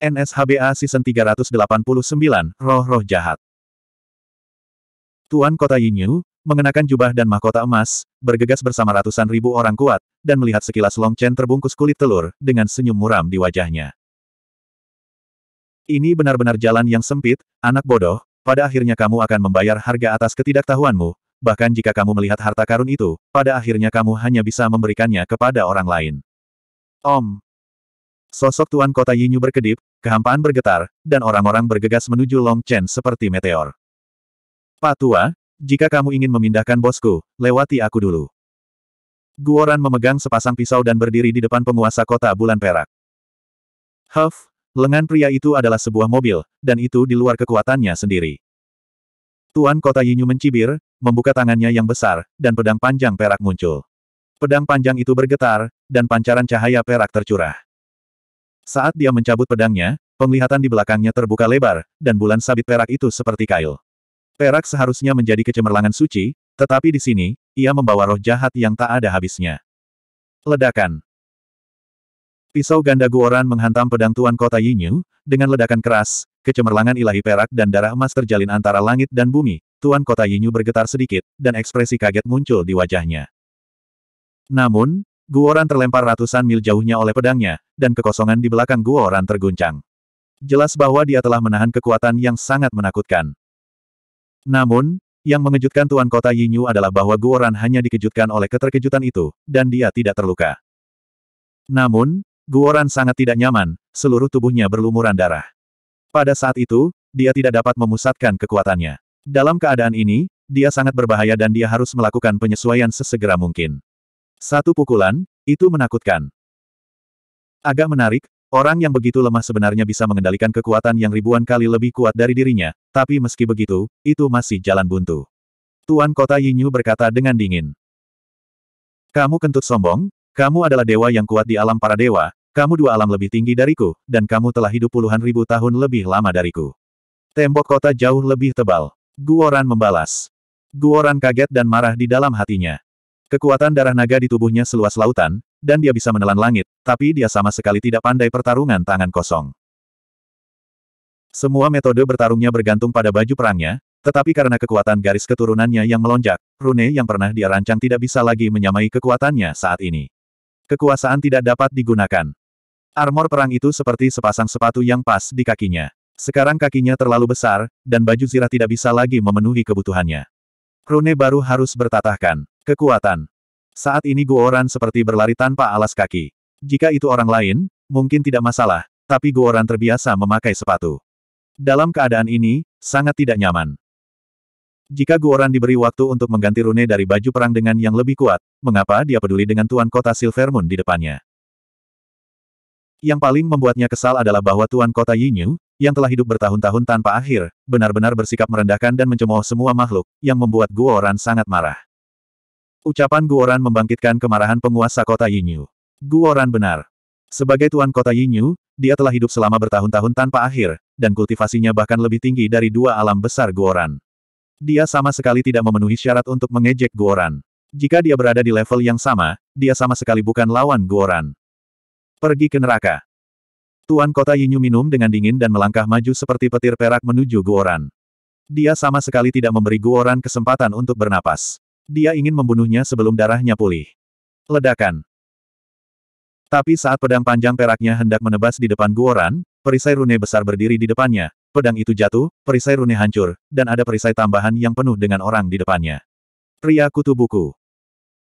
NSHBA Season 389, Roh-Roh Jahat. Tuan Kota Yinyu, mengenakan jubah dan mahkota emas, bergegas bersama ratusan ribu orang kuat, dan melihat sekilas Long Chen terbungkus kulit telur, dengan senyum muram di wajahnya. Ini benar-benar jalan yang sempit, anak bodoh, pada akhirnya kamu akan membayar harga atas ketidaktahuanmu, bahkan jika kamu melihat harta karun itu, pada akhirnya kamu hanya bisa memberikannya kepada orang lain. Om, Sosok tuan kota Yinyu berkedip, kehampaan bergetar, dan orang-orang bergegas menuju Long Chen seperti meteor. Pak Tua, jika kamu ingin memindahkan bosku, lewati aku dulu. Guoran memegang sepasang pisau dan berdiri di depan penguasa kota bulan perak. Huff, lengan pria itu adalah sebuah mobil, dan itu di luar kekuatannya sendiri. Tuan kota Yinyu mencibir, membuka tangannya yang besar, dan pedang panjang perak muncul. Pedang panjang itu bergetar, dan pancaran cahaya perak tercurah. Saat dia mencabut pedangnya, penglihatan di belakangnya terbuka lebar, dan bulan sabit perak itu seperti kail. Perak seharusnya menjadi kecemerlangan suci, tetapi di sini, ia membawa roh jahat yang tak ada habisnya. Ledakan Pisau ganda Guoran menghantam pedang Tuan Kota Yinyu, dengan ledakan keras, kecemerlangan ilahi perak dan darah emas terjalin antara langit dan bumi, Tuan Kota Yinyu bergetar sedikit, dan ekspresi kaget muncul di wajahnya. Namun, Guoran terlempar ratusan mil jauhnya oleh pedangnya, dan kekosongan di belakang Guoran terguncang. Jelas bahwa dia telah menahan kekuatan yang sangat menakutkan. Namun, yang mengejutkan Tuan Kota Yinyu adalah bahwa Guoran hanya dikejutkan oleh keterkejutan itu, dan dia tidak terluka. Namun, Guoran sangat tidak nyaman, seluruh tubuhnya berlumuran darah. Pada saat itu, dia tidak dapat memusatkan kekuatannya. Dalam keadaan ini, dia sangat berbahaya dan dia harus melakukan penyesuaian sesegera mungkin. Satu pukulan, itu menakutkan. Agak menarik, orang yang begitu lemah sebenarnya bisa mengendalikan kekuatan yang ribuan kali lebih kuat dari dirinya, tapi meski begitu, itu masih jalan buntu. Tuan Kota Yinyu berkata dengan dingin. Kamu kentut sombong, kamu adalah dewa yang kuat di alam para dewa, kamu dua alam lebih tinggi dariku, dan kamu telah hidup puluhan ribu tahun lebih lama dariku. Tembok kota jauh lebih tebal. Guoran membalas. Guoran kaget dan marah di dalam hatinya. Kekuatan darah naga di tubuhnya seluas lautan, dan dia bisa menelan langit, tapi dia sama sekali tidak pandai pertarungan tangan kosong. Semua metode bertarungnya bergantung pada baju perangnya, tetapi karena kekuatan garis keturunannya yang melonjak, rune yang pernah dia rancang tidak bisa lagi menyamai kekuatannya saat ini. Kekuasaan tidak dapat digunakan. Armor perang itu seperti sepasang sepatu yang pas di kakinya. Sekarang kakinya terlalu besar, dan baju zirah tidak bisa lagi memenuhi kebutuhannya. Rune baru harus bertatahkan. Kekuatan. Saat ini Guoran seperti berlari tanpa alas kaki. Jika itu orang lain, mungkin tidak masalah, tapi Guoran terbiasa memakai sepatu. Dalam keadaan ini, sangat tidak nyaman. Jika Guoran diberi waktu untuk mengganti Rune dari baju perang dengan yang lebih kuat, mengapa dia peduli dengan Tuan Kota Silvermoon di depannya? Yang paling membuatnya kesal adalah bahwa Tuan Kota Yinyu, yang telah hidup bertahun-tahun tanpa akhir, benar-benar bersikap merendahkan dan mencemooh semua makhluk, yang membuat Guoran sangat marah. Ucapan Guoran membangkitkan kemarahan penguasa kota Yinyu. Guoran benar. Sebagai tuan kota Yinyu, dia telah hidup selama bertahun-tahun tanpa akhir, dan kultivasinya bahkan lebih tinggi dari dua alam besar Guoran. Dia sama sekali tidak memenuhi syarat untuk mengejek Guoran. Jika dia berada di level yang sama, dia sama sekali bukan lawan Guoran. Pergi ke neraka. Tuan kota Yinyu minum dengan dingin dan melangkah maju seperti petir perak menuju Guoran. Dia sama sekali tidak memberi Guoran kesempatan untuk bernapas. Dia ingin membunuhnya sebelum darahnya pulih. Ledakan. Tapi saat pedang panjang peraknya hendak menebas di depan Guoran, perisai rune besar berdiri di depannya. Pedang itu jatuh, perisai rune hancur, dan ada perisai tambahan yang penuh dengan orang di depannya. Pria kutu buku.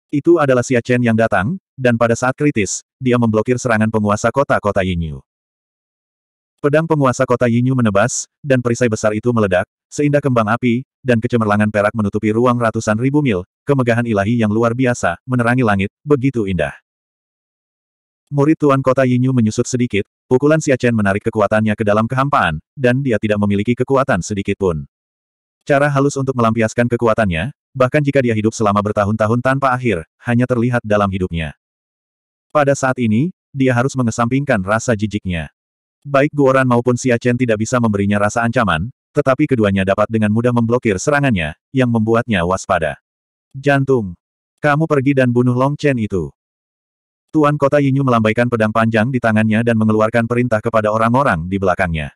Itu adalah Xia Chen yang datang, dan pada saat kritis, dia memblokir serangan penguasa kota-kota Yinyu. Pedang penguasa kota Yinyu menebas, dan perisai besar itu meledak, seindah kembang api, dan kecemerlangan perak menutupi ruang ratusan ribu mil, kemegahan ilahi yang luar biasa, menerangi langit, begitu indah. Murid Tuan Kota Yinyu menyusut sedikit, pukulan Siachen menarik kekuatannya ke dalam kehampaan, dan dia tidak memiliki kekuatan sedikit pun. Cara halus untuk melampiaskan kekuatannya, bahkan jika dia hidup selama bertahun-tahun tanpa akhir, hanya terlihat dalam hidupnya. Pada saat ini, dia harus mengesampingkan rasa jijiknya. Baik Guoran maupun Siachen tidak bisa memberinya rasa ancaman, tetapi keduanya dapat dengan mudah memblokir serangannya, yang membuatnya waspada. Jantung! Kamu pergi dan bunuh Long Chen itu. Tuan Kota Yinyu melambaikan pedang panjang di tangannya dan mengeluarkan perintah kepada orang-orang di belakangnya.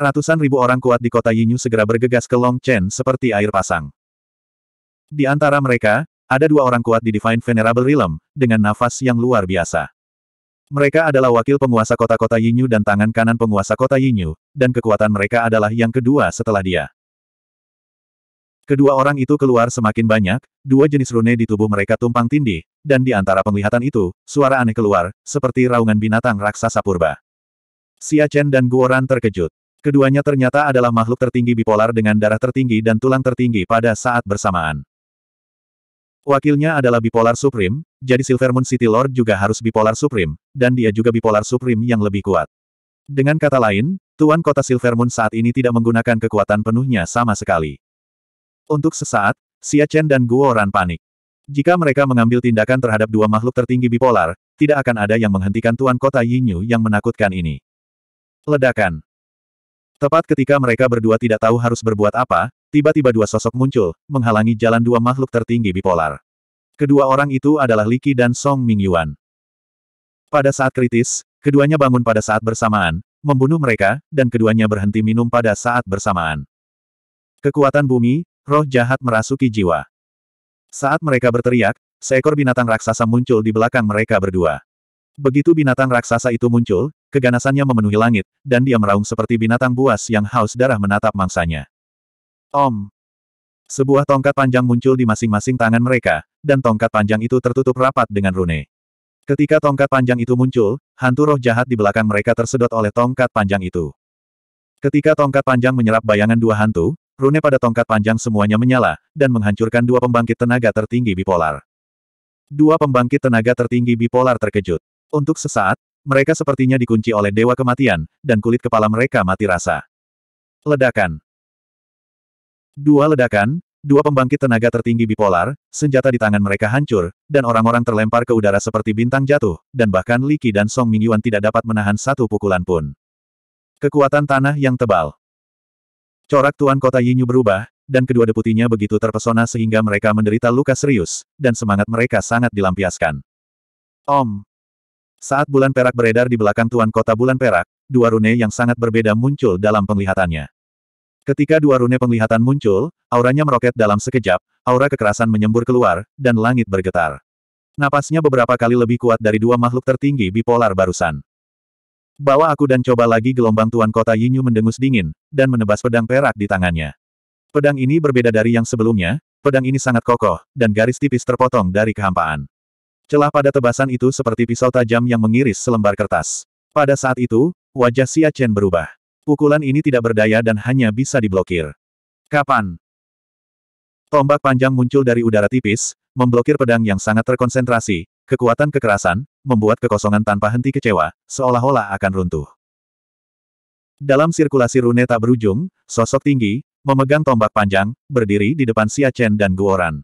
Ratusan ribu orang kuat di kota Yinyu segera bergegas ke Long Chen seperti air pasang. Di antara mereka, ada dua orang kuat di Divine Venerable Realm, dengan nafas yang luar biasa. Mereka adalah wakil penguasa kota-kota Yinyu dan tangan kanan penguasa kota Yinyu, dan kekuatan mereka adalah yang kedua setelah dia. Kedua orang itu keluar semakin banyak, dua jenis rune di tubuh mereka tumpang tindih, dan di antara penglihatan itu, suara aneh keluar, seperti raungan binatang raksasa purba. Xia Chen dan Guoran terkejut. Keduanya ternyata adalah makhluk tertinggi bipolar dengan darah tertinggi dan tulang tertinggi pada saat bersamaan. Wakilnya adalah Bipolar Supreme, jadi Silver Moon City Lord juga harus Bipolar Supreme, dan dia juga Bipolar Supreme yang lebih kuat. Dengan kata lain, Tuan Kota Silver Moon saat ini tidak menggunakan kekuatan penuhnya sama sekali. Untuk sesaat, Xia Chen dan Guo Ran panik. Jika mereka mengambil tindakan terhadap dua makhluk tertinggi bipolar, tidak akan ada yang menghentikan Tuan Kota Yinyu yang menakutkan ini. Ledakan. Tepat ketika mereka berdua tidak tahu harus berbuat apa, Tiba-tiba dua sosok muncul, menghalangi jalan dua makhluk tertinggi bipolar. Kedua orang itu adalah Liki dan Song Mingyuan. Pada saat kritis, keduanya bangun pada saat bersamaan, membunuh mereka, dan keduanya berhenti minum pada saat bersamaan. Kekuatan bumi, roh jahat merasuki jiwa. Saat mereka berteriak, seekor binatang raksasa muncul di belakang mereka berdua. Begitu binatang raksasa itu muncul, keganasannya memenuhi langit, dan dia meraung seperti binatang buas yang haus darah menatap mangsanya. Om. Sebuah tongkat panjang muncul di masing-masing tangan mereka, dan tongkat panjang itu tertutup rapat dengan rune. Ketika tongkat panjang itu muncul, hantu roh jahat di belakang mereka tersedot oleh tongkat panjang itu. Ketika tongkat panjang menyerap bayangan dua hantu, rune pada tongkat panjang semuanya menyala, dan menghancurkan dua pembangkit tenaga tertinggi bipolar. Dua pembangkit tenaga tertinggi bipolar terkejut. Untuk sesaat, mereka sepertinya dikunci oleh dewa kematian, dan kulit kepala mereka mati rasa. Ledakan. Dua ledakan, dua pembangkit tenaga tertinggi bipolar, senjata di tangan mereka hancur, dan orang-orang terlempar ke udara seperti bintang jatuh, dan bahkan Li Qi dan Song Mingyuan tidak dapat menahan satu pukulan pun. Kekuatan tanah yang tebal. Corak Tuan Kota Yinyu berubah, dan kedua deputinya begitu terpesona sehingga mereka menderita luka serius, dan semangat mereka sangat dilampiaskan. Om. Saat bulan perak beredar di belakang Tuan Kota Bulan Perak, dua rune yang sangat berbeda muncul dalam penglihatannya. Ketika dua rune penglihatan muncul, auranya meroket dalam sekejap, aura kekerasan menyembur keluar, dan langit bergetar. Napasnya beberapa kali lebih kuat dari dua makhluk tertinggi bipolar barusan. Bawa aku dan coba lagi gelombang tuan kota Yinyu mendengus dingin, dan menebas pedang perak di tangannya. Pedang ini berbeda dari yang sebelumnya, pedang ini sangat kokoh, dan garis tipis terpotong dari kehampaan. Celah pada tebasan itu seperti pisau tajam yang mengiris selembar kertas. Pada saat itu, wajah Xia Chen berubah. Pukulan ini tidak berdaya dan hanya bisa diblokir. Kapan? Tombak panjang muncul dari udara tipis, memblokir pedang yang sangat terkonsentrasi, kekuatan kekerasan, membuat kekosongan tanpa henti kecewa, seolah-olah akan runtuh. Dalam sirkulasi rune tak berujung, sosok tinggi, memegang tombak panjang, berdiri di depan Xia Chen dan Guoran.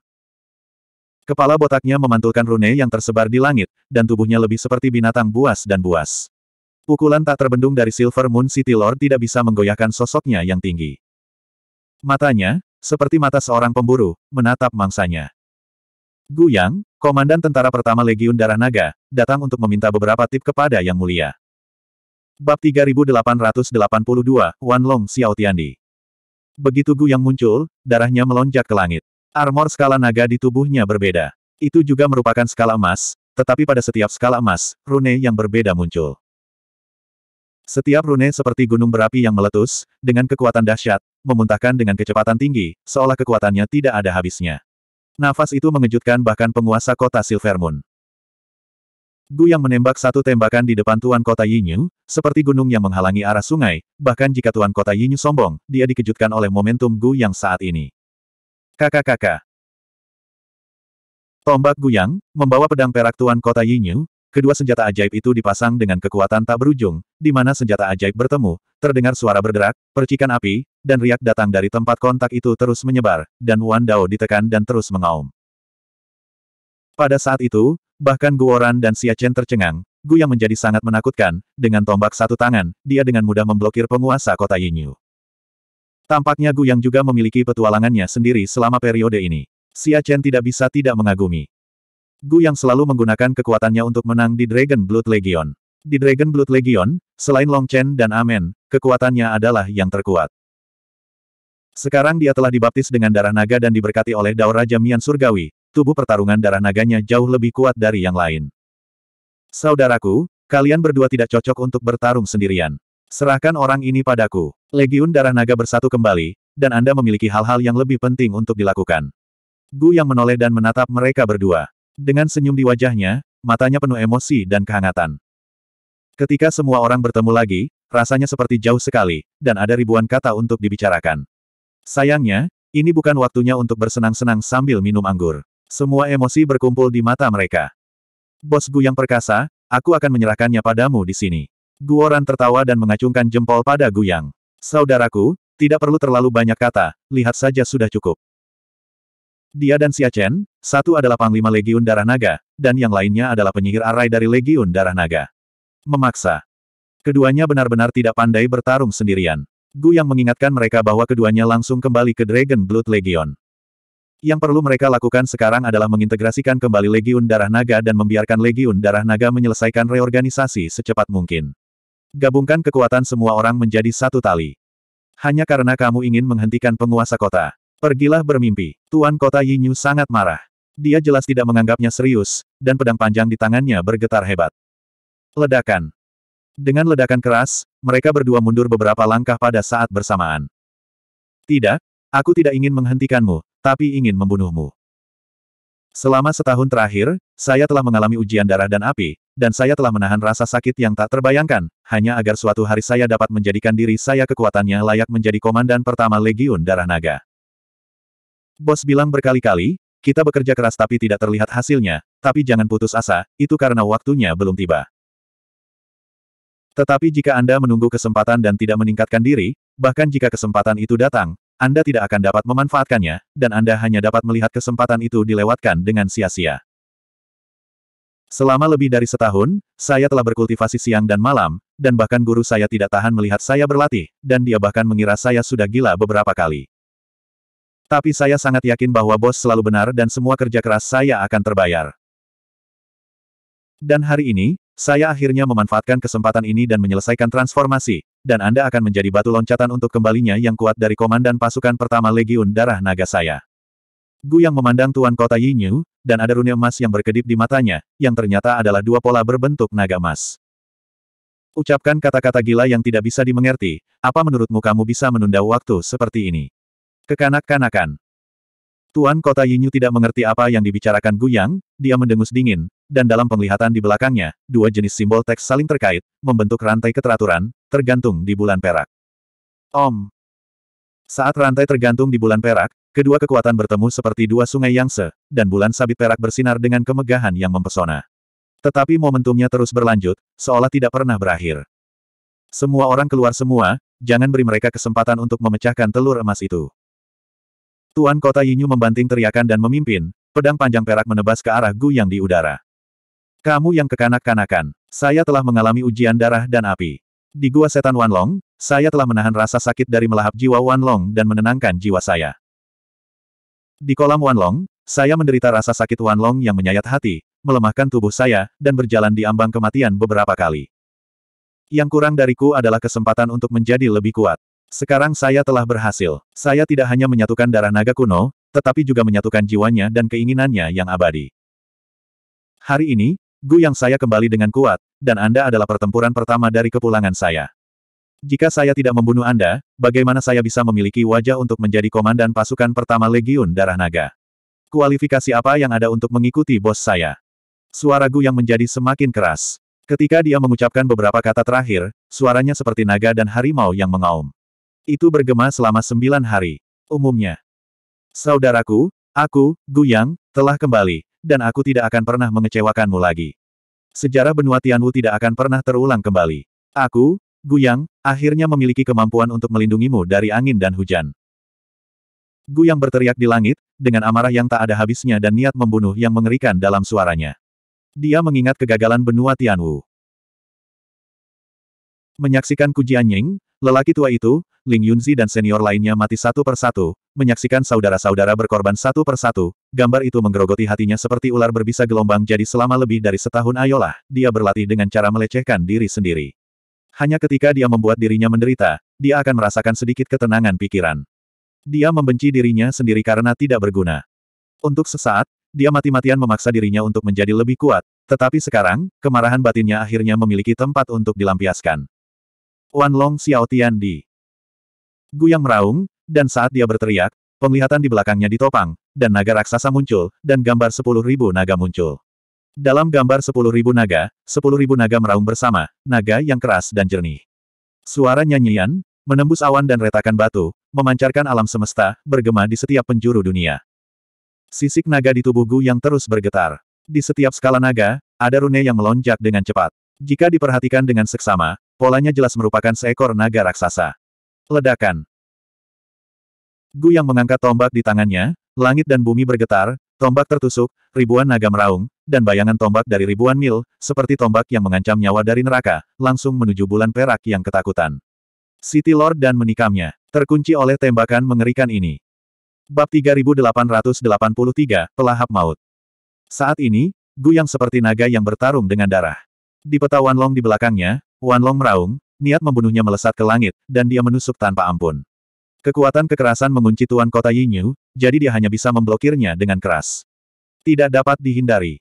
Kepala botaknya memantulkan rune yang tersebar di langit, dan tubuhnya lebih seperti binatang buas dan buas. Pukulan tak terbendung dari Silver Moon City Lord tidak bisa menggoyahkan sosoknya yang tinggi. Matanya, seperti mata seorang pemburu, menatap mangsanya. Gu Yang, komandan tentara pertama Legiun Darah Naga, datang untuk meminta beberapa tip kepada Yang Mulia. Bab 3882, Wan Long Xiao Tiandi. Begitu Gu Yang muncul, darahnya melonjak ke langit. Armor skala naga di tubuhnya berbeda. Itu juga merupakan skala emas, tetapi pada setiap skala emas, rune yang berbeda muncul. Setiap rune seperti gunung berapi yang meletus, dengan kekuatan dahsyat, memuntahkan dengan kecepatan tinggi, seolah kekuatannya tidak ada habisnya. Nafas itu mengejutkan bahkan penguasa kota Silver Moon. Gu yang menembak satu tembakan di depan Tuan Kota Yinyu, seperti gunung yang menghalangi arah sungai, bahkan jika Tuan Kota Yinyu sombong, dia dikejutkan oleh momentum Gu yang saat ini. Kakak-kakak. Tombak Guyang, membawa pedang perak Tuan Kota Yinyu, Kedua senjata ajaib itu dipasang dengan kekuatan tak berujung, di mana senjata ajaib bertemu, terdengar suara berderak, percikan api, dan riak datang dari tempat kontak itu terus menyebar, dan Wan Dao ditekan dan terus mengaum. Pada saat itu, bahkan Guoran dan Chen tercengang, Gu yang menjadi sangat menakutkan, dengan tombak satu tangan, dia dengan mudah memblokir penguasa kota Yinyu. Tampaknya Gu yang juga memiliki petualangannya sendiri selama periode ini. Chen tidak bisa tidak mengagumi. Gu yang selalu menggunakan kekuatannya untuk menang di Dragon Blood Legion. Di Dragon Blood Legion, selain Long Chen dan Amen, kekuatannya adalah yang terkuat. Sekarang dia telah dibaptis dengan darah naga dan diberkati oleh Dao Raja Mian Surgawi, tubuh pertarungan darah naganya jauh lebih kuat dari yang lain. Saudaraku, kalian berdua tidak cocok untuk bertarung sendirian. Serahkan orang ini padaku. Legiun darah naga bersatu kembali, dan Anda memiliki hal-hal yang lebih penting untuk dilakukan. Gu yang menoleh dan menatap mereka berdua. Dengan senyum di wajahnya, matanya penuh emosi dan kehangatan. Ketika semua orang bertemu lagi, rasanya seperti jauh sekali, dan ada ribuan kata untuk dibicarakan. Sayangnya, ini bukan waktunya untuk bersenang-senang sambil minum anggur. Semua emosi berkumpul di mata mereka. Bos Gu yang perkasa, aku akan menyerahkannya padamu di sini. Guoran tertawa dan mengacungkan jempol pada Gu yang. Saudaraku, tidak perlu terlalu banyak kata, lihat saja sudah cukup. Dia dan Xia Chen, satu adalah Panglima Legiun Darah Naga, dan yang lainnya adalah penyihir arai dari Legiun Darah Naga. Memaksa. Keduanya benar-benar tidak pandai bertarung sendirian. Gu yang mengingatkan mereka bahwa keduanya langsung kembali ke Dragon Blood Legion. Yang perlu mereka lakukan sekarang adalah mengintegrasikan kembali Legiun Darah Naga dan membiarkan Legiun Darah Naga menyelesaikan reorganisasi secepat mungkin. Gabungkan kekuatan semua orang menjadi satu tali. Hanya karena kamu ingin menghentikan penguasa kota. Pergilah bermimpi. Tuan kota Yinyu sangat marah. Dia jelas tidak menganggapnya serius, dan pedang panjang di tangannya bergetar hebat. Ledakan. Dengan ledakan keras, mereka berdua mundur beberapa langkah pada saat bersamaan. Tidak, aku tidak ingin menghentikanmu, tapi ingin membunuhmu. Selama setahun terakhir, saya telah mengalami ujian darah dan api, dan saya telah menahan rasa sakit yang tak terbayangkan, hanya agar suatu hari saya dapat menjadikan diri saya kekuatannya layak menjadi komandan pertama Legiun Darah Naga. Bos bilang berkali-kali, kita bekerja keras tapi tidak terlihat hasilnya, tapi jangan putus asa, itu karena waktunya belum tiba. Tetapi jika Anda menunggu kesempatan dan tidak meningkatkan diri, bahkan jika kesempatan itu datang, Anda tidak akan dapat memanfaatkannya, dan Anda hanya dapat melihat kesempatan itu dilewatkan dengan sia-sia. Selama lebih dari setahun, saya telah berkultivasi siang dan malam, dan bahkan guru saya tidak tahan melihat saya berlatih, dan dia bahkan mengira saya sudah gila beberapa kali. Tapi saya sangat yakin bahwa bos selalu benar dan semua kerja keras saya akan terbayar. Dan hari ini, saya akhirnya memanfaatkan kesempatan ini dan menyelesaikan transformasi, dan Anda akan menjadi batu loncatan untuk kembalinya yang kuat dari komandan pasukan pertama Legiun Darah Naga saya. Gu yang memandang Tuan Kota Yinyu, dan ada rune emas yang berkedip di matanya, yang ternyata adalah dua pola berbentuk naga emas. Ucapkan kata-kata gila yang tidak bisa dimengerti, apa menurutmu kamu bisa menunda waktu seperti ini? Kekanak-kanakan. Tuan kota Yinyu tidak mengerti apa yang dibicarakan Guyang, dia mendengus dingin, dan dalam penglihatan di belakangnya, dua jenis simbol teks saling terkait, membentuk rantai keteraturan, tergantung di bulan perak. Om. Saat rantai tergantung di bulan perak, kedua kekuatan bertemu seperti dua sungai yang se, dan bulan sabit perak bersinar dengan kemegahan yang mempesona. Tetapi momentumnya terus berlanjut, seolah tidak pernah berakhir. Semua orang keluar semua, jangan beri mereka kesempatan untuk memecahkan telur emas itu. Tuan Kota Yinyu membanting teriakan dan memimpin, pedang panjang perak menebas ke arah Gu yang di udara. Kamu yang kekanak-kanakan, saya telah mengalami ujian darah dan api. Di gua setan Wanlong, saya telah menahan rasa sakit dari melahap jiwa Wanlong dan menenangkan jiwa saya. Di kolam Wanlong, saya menderita rasa sakit Wanlong yang menyayat hati, melemahkan tubuh saya, dan berjalan di ambang kematian beberapa kali. Yang kurang dariku adalah kesempatan untuk menjadi lebih kuat. Sekarang saya telah berhasil. Saya tidak hanya menyatukan darah naga kuno, tetapi juga menyatukan jiwanya dan keinginannya yang abadi. Hari ini, Gu yang saya kembali dengan kuat, dan Anda adalah pertempuran pertama dari kepulangan saya. Jika saya tidak membunuh Anda, bagaimana saya bisa memiliki wajah untuk menjadi komandan pasukan pertama Legiun Darah Naga? Kualifikasi apa yang ada untuk mengikuti bos saya? Suara Gu yang menjadi semakin keras. Ketika dia mengucapkan beberapa kata terakhir, suaranya seperti naga dan harimau yang mengaum. Itu bergema selama sembilan hari. Umumnya. Saudaraku, aku, Guyang, telah kembali, dan aku tidak akan pernah mengecewakanmu lagi. Sejarah benua Tianwu tidak akan pernah terulang kembali. Aku, Guyang, akhirnya memiliki kemampuan untuk melindungimu dari angin dan hujan. Guyang berteriak di langit, dengan amarah yang tak ada habisnya dan niat membunuh yang mengerikan dalam suaranya. Dia mengingat kegagalan benua Tianwu. Menyaksikan Kujian Ying, Lelaki tua itu, Ling Yunzi dan senior lainnya mati satu persatu, menyaksikan saudara-saudara berkorban satu persatu, gambar itu menggerogoti hatinya seperti ular berbisa gelombang jadi selama lebih dari setahun ayolah, dia berlatih dengan cara melecehkan diri sendiri. Hanya ketika dia membuat dirinya menderita, dia akan merasakan sedikit ketenangan pikiran. Dia membenci dirinya sendiri karena tidak berguna. Untuk sesaat, dia mati-matian memaksa dirinya untuk menjadi lebih kuat, tetapi sekarang, kemarahan batinnya akhirnya memiliki tempat untuk dilampiaskan. Wan Long, Xiao Tian di Guyang meraung, dan saat dia berteriak, penglihatan di belakangnya ditopang, dan naga raksasa muncul, dan gambar sepuluh ribu naga muncul. Dalam gambar sepuluh ribu naga, sepuluh ribu naga meraung bersama, naga yang keras dan jernih. Suara nyanyian, menembus awan dan retakan batu, memancarkan alam semesta, bergema di setiap penjuru dunia. Sisik naga di tubuh Gu yang terus bergetar. Di setiap skala naga, ada rune yang melonjak dengan cepat. Jika diperhatikan dengan seksama, Polanya jelas merupakan seekor naga raksasa. Ledakan. Gu yang mengangkat tombak di tangannya, langit dan bumi bergetar, tombak tertusuk, ribuan naga meraung, dan bayangan tombak dari ribuan mil, seperti tombak yang mengancam nyawa dari neraka, langsung menuju bulan perak yang ketakutan. City Lord dan menikamnya, terkunci oleh tembakan mengerikan ini. Bab 3883, Pelahap Maut. Saat ini, Gu yang seperti naga yang bertarung dengan darah. Di petawan Long di belakangnya, Wan Long meraung, niat membunuhnya melesat ke langit, dan dia menusuk tanpa ampun. Kekuatan kekerasan mengunci tuan kota Yinyu, jadi dia hanya bisa memblokirnya dengan keras. Tidak dapat dihindari.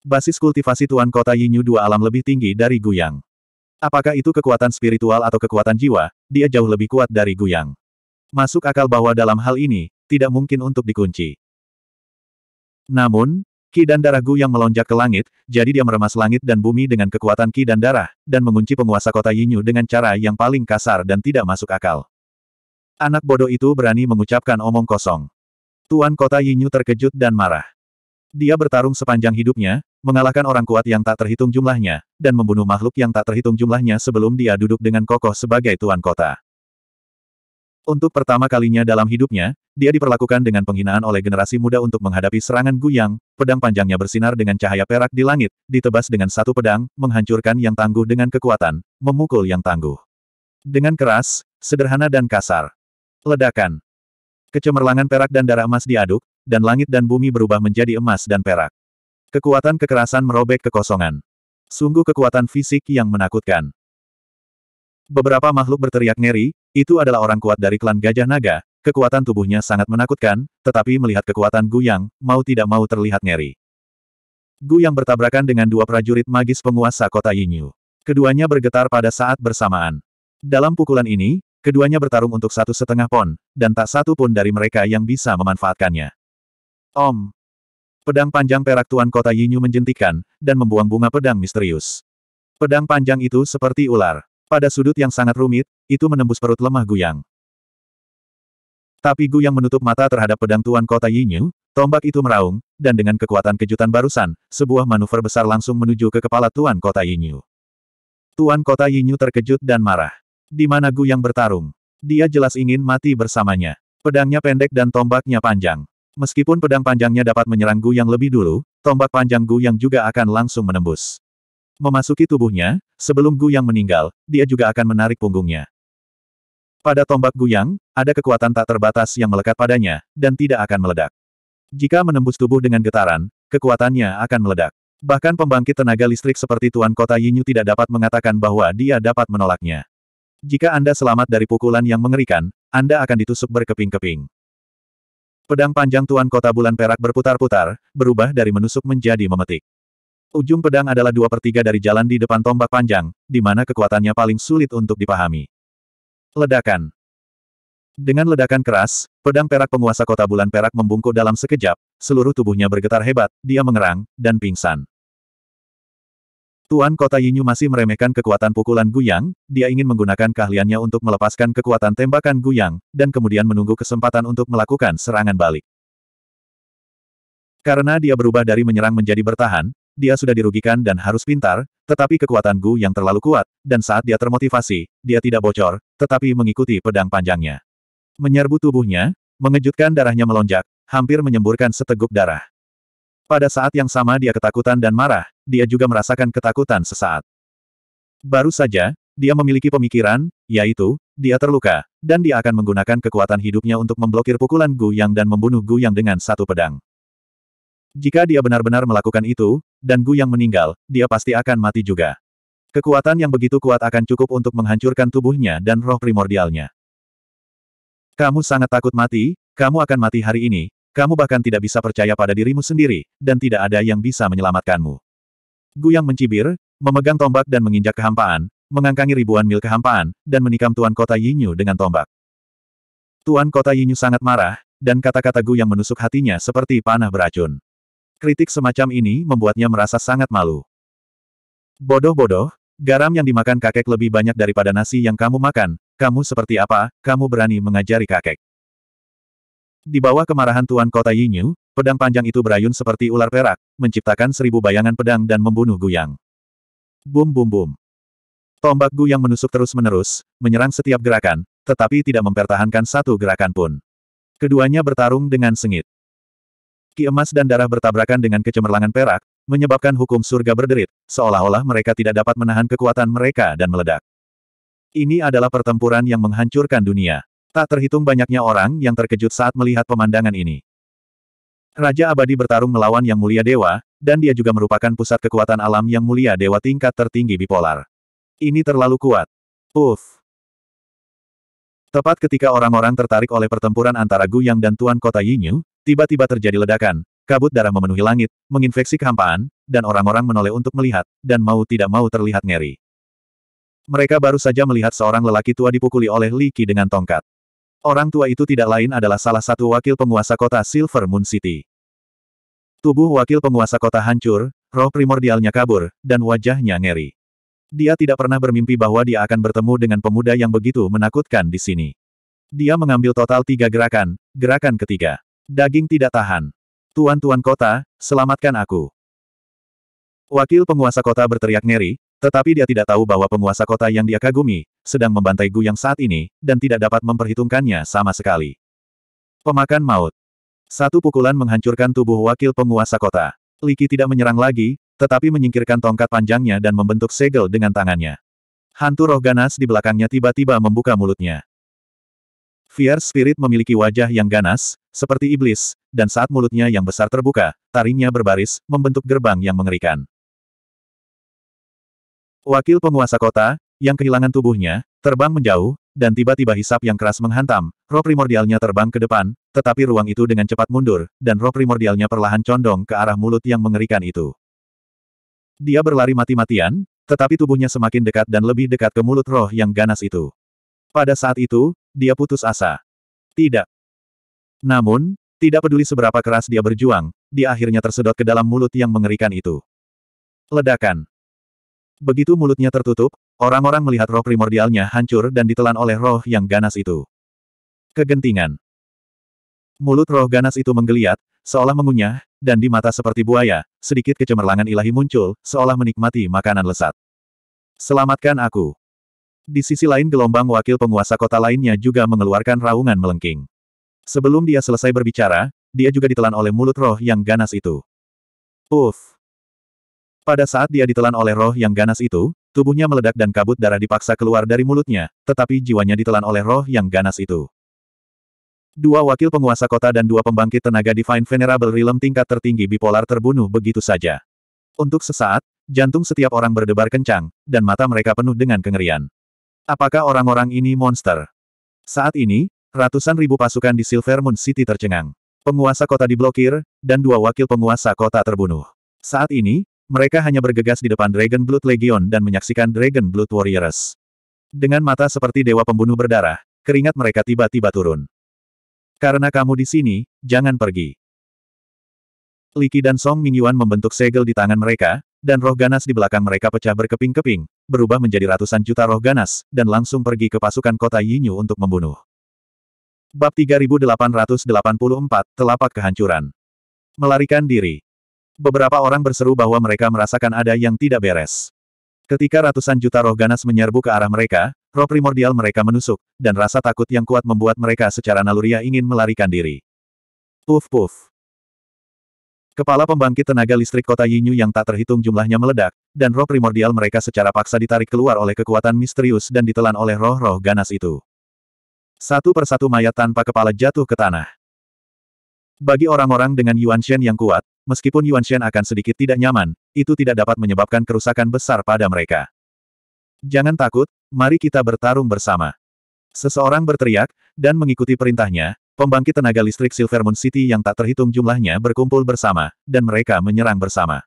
Basis kultivasi tuan kota Yinyu dua alam lebih tinggi dari Guyang. Apakah itu kekuatan spiritual atau kekuatan jiwa, dia jauh lebih kuat dari Guyang. Masuk akal bahwa dalam hal ini, tidak mungkin untuk dikunci. Namun, Ki dan darah Gu yang melonjak ke langit, jadi dia meremas langit dan bumi dengan kekuatan Ki dan darah, dan mengunci penguasa kota Yinyu dengan cara yang paling kasar dan tidak masuk akal. Anak bodoh itu berani mengucapkan omong kosong. Tuan kota Yinyu terkejut dan marah. Dia bertarung sepanjang hidupnya, mengalahkan orang kuat yang tak terhitung jumlahnya, dan membunuh makhluk yang tak terhitung jumlahnya sebelum dia duduk dengan kokoh sebagai tuan kota. Untuk pertama kalinya dalam hidupnya, dia diperlakukan dengan penghinaan oleh generasi muda untuk menghadapi serangan Guyang, pedang panjangnya bersinar dengan cahaya perak di langit, ditebas dengan satu pedang, menghancurkan yang tangguh dengan kekuatan, memukul yang tangguh. Dengan keras, sederhana dan kasar. Ledakan. Kecemerlangan perak dan darah emas diaduk, dan langit dan bumi berubah menjadi emas dan perak. Kekuatan kekerasan merobek kekosongan. Sungguh kekuatan fisik yang menakutkan. Beberapa makhluk berteriak ngeri, itu adalah orang kuat dari klan Gajah Naga, kekuatan tubuhnya sangat menakutkan, tetapi melihat kekuatan Gu Yang, mau tidak mau terlihat ngeri. Gu Yang bertabrakan dengan dua prajurit magis penguasa kota Yinyu. Keduanya bergetar pada saat bersamaan. Dalam pukulan ini, keduanya bertarung untuk satu setengah pon, dan tak satu pun dari mereka yang bisa memanfaatkannya. Om! Pedang panjang perak tuan kota Yinyu menjentikan, dan membuang bunga pedang misterius. Pedang panjang itu seperti ular. Pada sudut yang sangat rumit, itu menembus perut lemah Guyang. Tapi Guyang menutup mata terhadap pedang tuan kota Yinyu, tombak itu meraung, dan dengan kekuatan kejutan barusan, sebuah manuver besar langsung menuju ke kepala tuan kota Yinyu. Tuan kota Yinyu terkejut dan marah. Di mana Guyang bertarung? Dia jelas ingin mati bersamanya. Pedangnya pendek dan tombaknya panjang. Meskipun pedang panjangnya dapat menyerang Gu yang lebih dulu, tombak panjang Gu yang juga akan langsung menembus memasuki tubuhnya, sebelum Gu Yang meninggal, dia juga akan menarik punggungnya. Pada tombak Gu Yang, ada kekuatan tak terbatas yang melekat padanya, dan tidak akan meledak. Jika menembus tubuh dengan getaran, kekuatannya akan meledak. Bahkan pembangkit tenaga listrik seperti Tuan Kota Yinyu tidak dapat mengatakan bahwa dia dapat menolaknya. Jika Anda selamat dari pukulan yang mengerikan, Anda akan ditusuk berkeping-keping. Pedang panjang Tuan Kota Bulan Perak berputar-putar, berubah dari menusuk menjadi memetik. Ujung pedang adalah dua per tiga dari jalan di depan tombak panjang, di mana kekuatannya paling sulit untuk dipahami. Ledakan Dengan ledakan keras, pedang perak penguasa kota bulan perak membungkuk dalam sekejap, seluruh tubuhnya bergetar hebat, dia mengerang, dan pingsan. Tuan kota Yinyu masih meremehkan kekuatan pukulan Guyang, dia ingin menggunakan keahliannya untuk melepaskan kekuatan tembakan Guyang, dan kemudian menunggu kesempatan untuk melakukan serangan balik. Karena dia berubah dari menyerang menjadi bertahan, dia sudah dirugikan dan harus pintar, tetapi kekuatan Gu yang terlalu kuat, dan saat dia termotivasi, dia tidak bocor, tetapi mengikuti pedang panjangnya. Menyerbu tubuhnya, mengejutkan darahnya melonjak, hampir menyemburkan seteguk darah. Pada saat yang sama dia ketakutan dan marah, dia juga merasakan ketakutan sesaat. Baru saja, dia memiliki pemikiran, yaitu, dia terluka, dan dia akan menggunakan kekuatan hidupnya untuk memblokir pukulan Gu Yang dan membunuh Gu Yang dengan satu pedang. Jika dia benar-benar melakukan itu, dan Gu yang meninggal, dia pasti akan mati juga. Kekuatan yang begitu kuat akan cukup untuk menghancurkan tubuhnya dan roh primordialnya. Kamu sangat takut mati, kamu akan mati hari ini, kamu bahkan tidak bisa percaya pada dirimu sendiri, dan tidak ada yang bisa menyelamatkanmu. Gu yang mencibir, memegang tombak dan menginjak kehampaan, mengangkangi ribuan mil kehampaan, dan menikam Tuan Kota Yinyu dengan tombak. Tuan Kota Yinyu sangat marah, dan kata-kata Gu yang menusuk hatinya seperti panah beracun. Kritik semacam ini membuatnya merasa sangat malu. Bodoh-bodoh, garam yang dimakan kakek lebih banyak daripada nasi yang kamu makan, kamu seperti apa, kamu berani mengajari kakek. Di bawah kemarahan Tuan Kota Yinyu, pedang panjang itu berayun seperti ular perak, menciptakan seribu bayangan pedang dan membunuh Guyang. Bum bum bum. Tombak Guyang menusuk terus-menerus, menyerang setiap gerakan, tetapi tidak mempertahankan satu gerakan pun. Keduanya bertarung dengan sengit. Ki emas dan darah bertabrakan dengan kecemerlangan perak, menyebabkan hukum surga berderit, seolah-olah mereka tidak dapat menahan kekuatan mereka dan meledak. Ini adalah pertempuran yang menghancurkan dunia. Tak terhitung banyaknya orang yang terkejut saat melihat pemandangan ini. Raja Abadi bertarung melawan Yang Mulia Dewa, dan dia juga merupakan pusat kekuatan alam Yang Mulia Dewa tingkat tertinggi bipolar. Ini terlalu kuat. Uff. Tepat ketika orang-orang tertarik oleh pertempuran antara Gu yang dan Tuan Kota Yinyu, Tiba-tiba terjadi ledakan, kabut darah memenuhi langit, menginfeksi kehampaan, dan orang-orang menoleh untuk melihat, dan mau tidak mau terlihat ngeri. Mereka baru saja melihat seorang lelaki tua dipukuli oleh Li Qi dengan tongkat. Orang tua itu tidak lain adalah salah satu wakil penguasa kota Silver Moon City. Tubuh wakil penguasa kota hancur, roh primordialnya kabur, dan wajahnya ngeri. Dia tidak pernah bermimpi bahwa dia akan bertemu dengan pemuda yang begitu menakutkan di sini. Dia mengambil total tiga gerakan, gerakan ketiga. Daging tidak tahan. Tuan-tuan kota, selamatkan aku. Wakil penguasa kota berteriak ngeri, tetapi dia tidak tahu bahwa penguasa kota yang dia kagumi, sedang membantai gu yang saat ini, dan tidak dapat memperhitungkannya sama sekali. Pemakan maut. Satu pukulan menghancurkan tubuh wakil penguasa kota. Liki tidak menyerang lagi, tetapi menyingkirkan tongkat panjangnya dan membentuk segel dengan tangannya. Hantu roh ganas di belakangnya tiba-tiba membuka mulutnya. Fierce Spirit memiliki wajah yang ganas, seperti iblis, dan saat mulutnya yang besar terbuka, taringnya berbaris, membentuk gerbang yang mengerikan. Wakil penguasa kota, yang kehilangan tubuhnya, terbang menjauh, dan tiba-tiba hisap yang keras menghantam, roh primordialnya terbang ke depan, tetapi ruang itu dengan cepat mundur, dan roh primordialnya perlahan condong ke arah mulut yang mengerikan itu. Dia berlari mati-matian, tetapi tubuhnya semakin dekat dan lebih dekat ke mulut roh yang ganas itu. Pada saat itu, dia putus asa. Tidak. Namun, tidak peduli seberapa keras dia berjuang, dia akhirnya tersedot ke dalam mulut yang mengerikan itu. Ledakan. Begitu mulutnya tertutup, orang-orang melihat roh primordialnya hancur dan ditelan oleh roh yang ganas itu. Kegentingan. Mulut roh ganas itu menggeliat, seolah mengunyah, dan di mata seperti buaya, sedikit kecemerlangan ilahi muncul, seolah menikmati makanan lesat. Selamatkan aku. Di sisi lain gelombang wakil penguasa kota lainnya juga mengeluarkan raungan melengking. Sebelum dia selesai berbicara, dia juga ditelan oleh mulut roh yang ganas itu. Uff! Pada saat dia ditelan oleh roh yang ganas itu, tubuhnya meledak dan kabut darah dipaksa keluar dari mulutnya, tetapi jiwanya ditelan oleh roh yang ganas itu. Dua wakil penguasa kota dan dua pembangkit tenaga Divine Venerable Realm tingkat tertinggi bipolar terbunuh begitu saja. Untuk sesaat, jantung setiap orang berdebar kencang, dan mata mereka penuh dengan kengerian. Apakah orang-orang ini monster? Saat ini, Ratusan ribu pasukan di Silver Moon City tercengang. Penguasa kota diblokir, dan dua wakil penguasa kota terbunuh. Saat ini, mereka hanya bergegas di depan Dragon Blood Legion dan menyaksikan Dragon Blood Warriors. Dengan mata seperti dewa pembunuh berdarah, keringat mereka tiba-tiba turun. Karena kamu di sini, jangan pergi. Liki dan Song Mingyuan membentuk segel di tangan mereka, dan roh ganas di belakang mereka pecah berkeping-keping, berubah menjadi ratusan juta roh ganas, dan langsung pergi ke pasukan kota Yinyu untuk membunuh. Bab 3884, Telapak Kehancuran. Melarikan diri. Beberapa orang berseru bahwa mereka merasakan ada yang tidak beres. Ketika ratusan juta roh ganas menyerbu ke arah mereka, roh primordial mereka menusuk, dan rasa takut yang kuat membuat mereka secara naluriah ingin melarikan diri. Puf puf. Kepala pembangkit tenaga listrik kota Yinyu yang tak terhitung jumlahnya meledak, dan roh primordial mereka secara paksa ditarik keluar oleh kekuatan misterius dan ditelan oleh roh-roh ganas itu. Satu persatu mayat tanpa kepala jatuh ke tanah. Bagi orang-orang dengan Yuan Shen yang kuat, meskipun Yuan Shen akan sedikit tidak nyaman, itu tidak dapat menyebabkan kerusakan besar pada mereka. Jangan takut, mari kita bertarung bersama. Seseorang berteriak, dan mengikuti perintahnya, pembangkit tenaga listrik Silver Moon City yang tak terhitung jumlahnya berkumpul bersama, dan mereka menyerang bersama.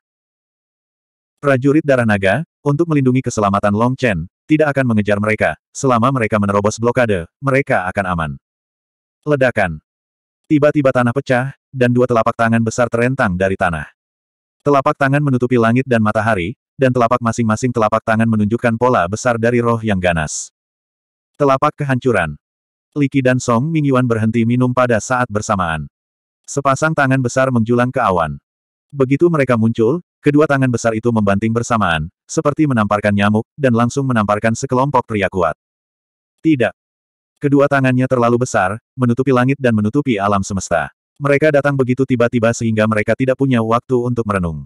Prajurit Darah Naga, untuk melindungi keselamatan Long Chen, tidak akan mengejar mereka, selama mereka menerobos blokade, mereka akan aman. Ledakan. Tiba-tiba tanah pecah, dan dua telapak tangan besar terentang dari tanah. Telapak tangan menutupi langit dan matahari, dan telapak masing-masing telapak tangan menunjukkan pola besar dari roh yang ganas. Telapak kehancuran. Liki dan Song Mingyuan berhenti minum pada saat bersamaan. Sepasang tangan besar menjulang ke awan. Begitu mereka muncul, kedua tangan besar itu membanting bersamaan, seperti menamparkan nyamuk, dan langsung menamparkan sekelompok pria kuat. Tidak. Kedua tangannya terlalu besar, menutupi langit dan menutupi alam semesta. Mereka datang begitu tiba-tiba sehingga mereka tidak punya waktu untuk merenung.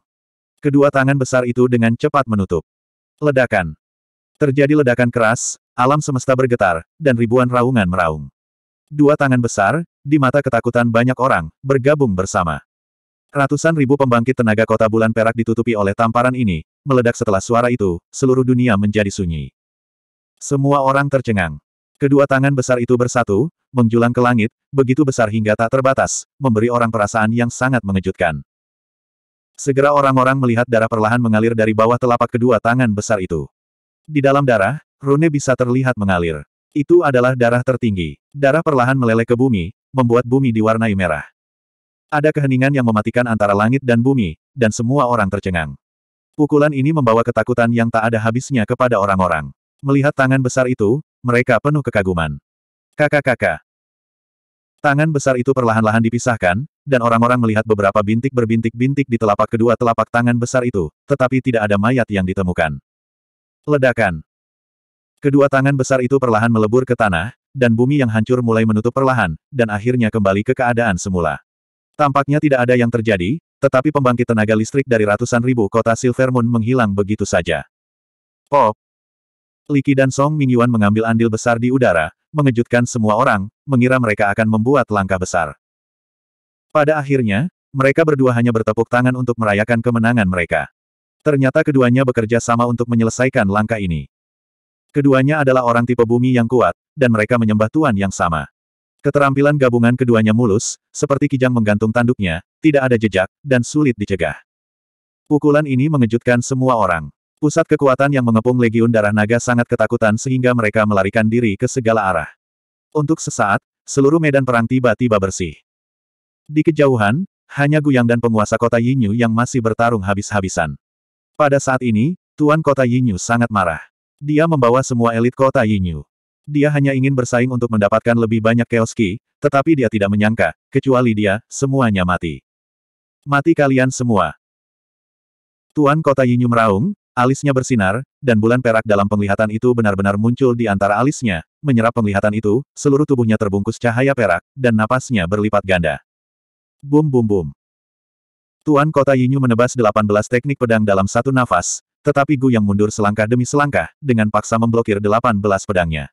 Kedua tangan besar itu dengan cepat menutup. Ledakan. Terjadi ledakan keras, alam semesta bergetar, dan ribuan raungan meraung. Dua tangan besar, di mata ketakutan banyak orang, bergabung bersama. Ratusan ribu pembangkit tenaga kota bulan perak ditutupi oleh tamparan ini, meledak setelah suara itu, seluruh dunia menjadi sunyi. Semua orang tercengang. Kedua tangan besar itu bersatu, menjulang ke langit, begitu besar hingga tak terbatas, memberi orang perasaan yang sangat mengejutkan. Segera orang-orang melihat darah perlahan mengalir dari bawah telapak kedua tangan besar itu. Di dalam darah, rune bisa terlihat mengalir. Itu adalah darah tertinggi. Darah perlahan meleleh ke bumi, membuat bumi diwarnai merah. Ada keheningan yang mematikan antara langit dan bumi, dan semua orang tercengang. Pukulan ini membawa ketakutan yang tak ada habisnya kepada orang-orang. Melihat tangan besar itu, mereka penuh kekaguman. Kakak-kakak. Tangan besar itu perlahan-lahan dipisahkan, dan orang-orang melihat beberapa bintik berbintik-bintik di telapak kedua telapak tangan besar itu, tetapi tidak ada mayat yang ditemukan. Ledakan. Kedua tangan besar itu perlahan melebur ke tanah, dan bumi yang hancur mulai menutup perlahan, dan akhirnya kembali ke keadaan semula. Tampaknya tidak ada yang terjadi, tetapi pembangkit tenaga listrik dari ratusan ribu kota Silver Moon menghilang begitu saja. Pop! Oh! Liki dan Song Mingyuan mengambil andil besar di udara, mengejutkan semua orang, mengira mereka akan membuat langkah besar. Pada akhirnya, mereka berdua hanya bertepuk tangan untuk merayakan kemenangan mereka. Ternyata keduanya bekerja sama untuk menyelesaikan langkah ini. Keduanya adalah orang tipe bumi yang kuat, dan mereka menyembah Tuan yang sama. Keterampilan gabungan keduanya mulus, seperti kijang menggantung tanduknya, tidak ada jejak, dan sulit dicegah. Pukulan ini mengejutkan semua orang. Pusat kekuatan yang mengepung Legiun Darah Naga sangat ketakutan sehingga mereka melarikan diri ke segala arah. Untuk sesaat, seluruh medan perang tiba-tiba bersih. Di kejauhan, hanya Guyang dan penguasa kota Yinyu yang masih bertarung habis-habisan. Pada saat ini, Tuan kota Yinyu sangat marah. Dia membawa semua elit kota Yinyu. Dia hanya ingin bersaing untuk mendapatkan lebih banyak Chaos Key, tetapi dia tidak menyangka, kecuali dia, semuanya mati. Mati kalian semua. Tuan kota Yinyu meraung, alisnya bersinar, dan bulan perak dalam penglihatan itu benar-benar muncul di antara alisnya, menyerap penglihatan itu, seluruh tubuhnya terbungkus cahaya perak, dan napasnya berlipat ganda. Bum bum bum. Tuan kota Yinyu menebas 18 teknik pedang dalam satu nafas, tetapi Gu yang mundur selangkah demi selangkah, dengan paksa memblokir 18 pedangnya.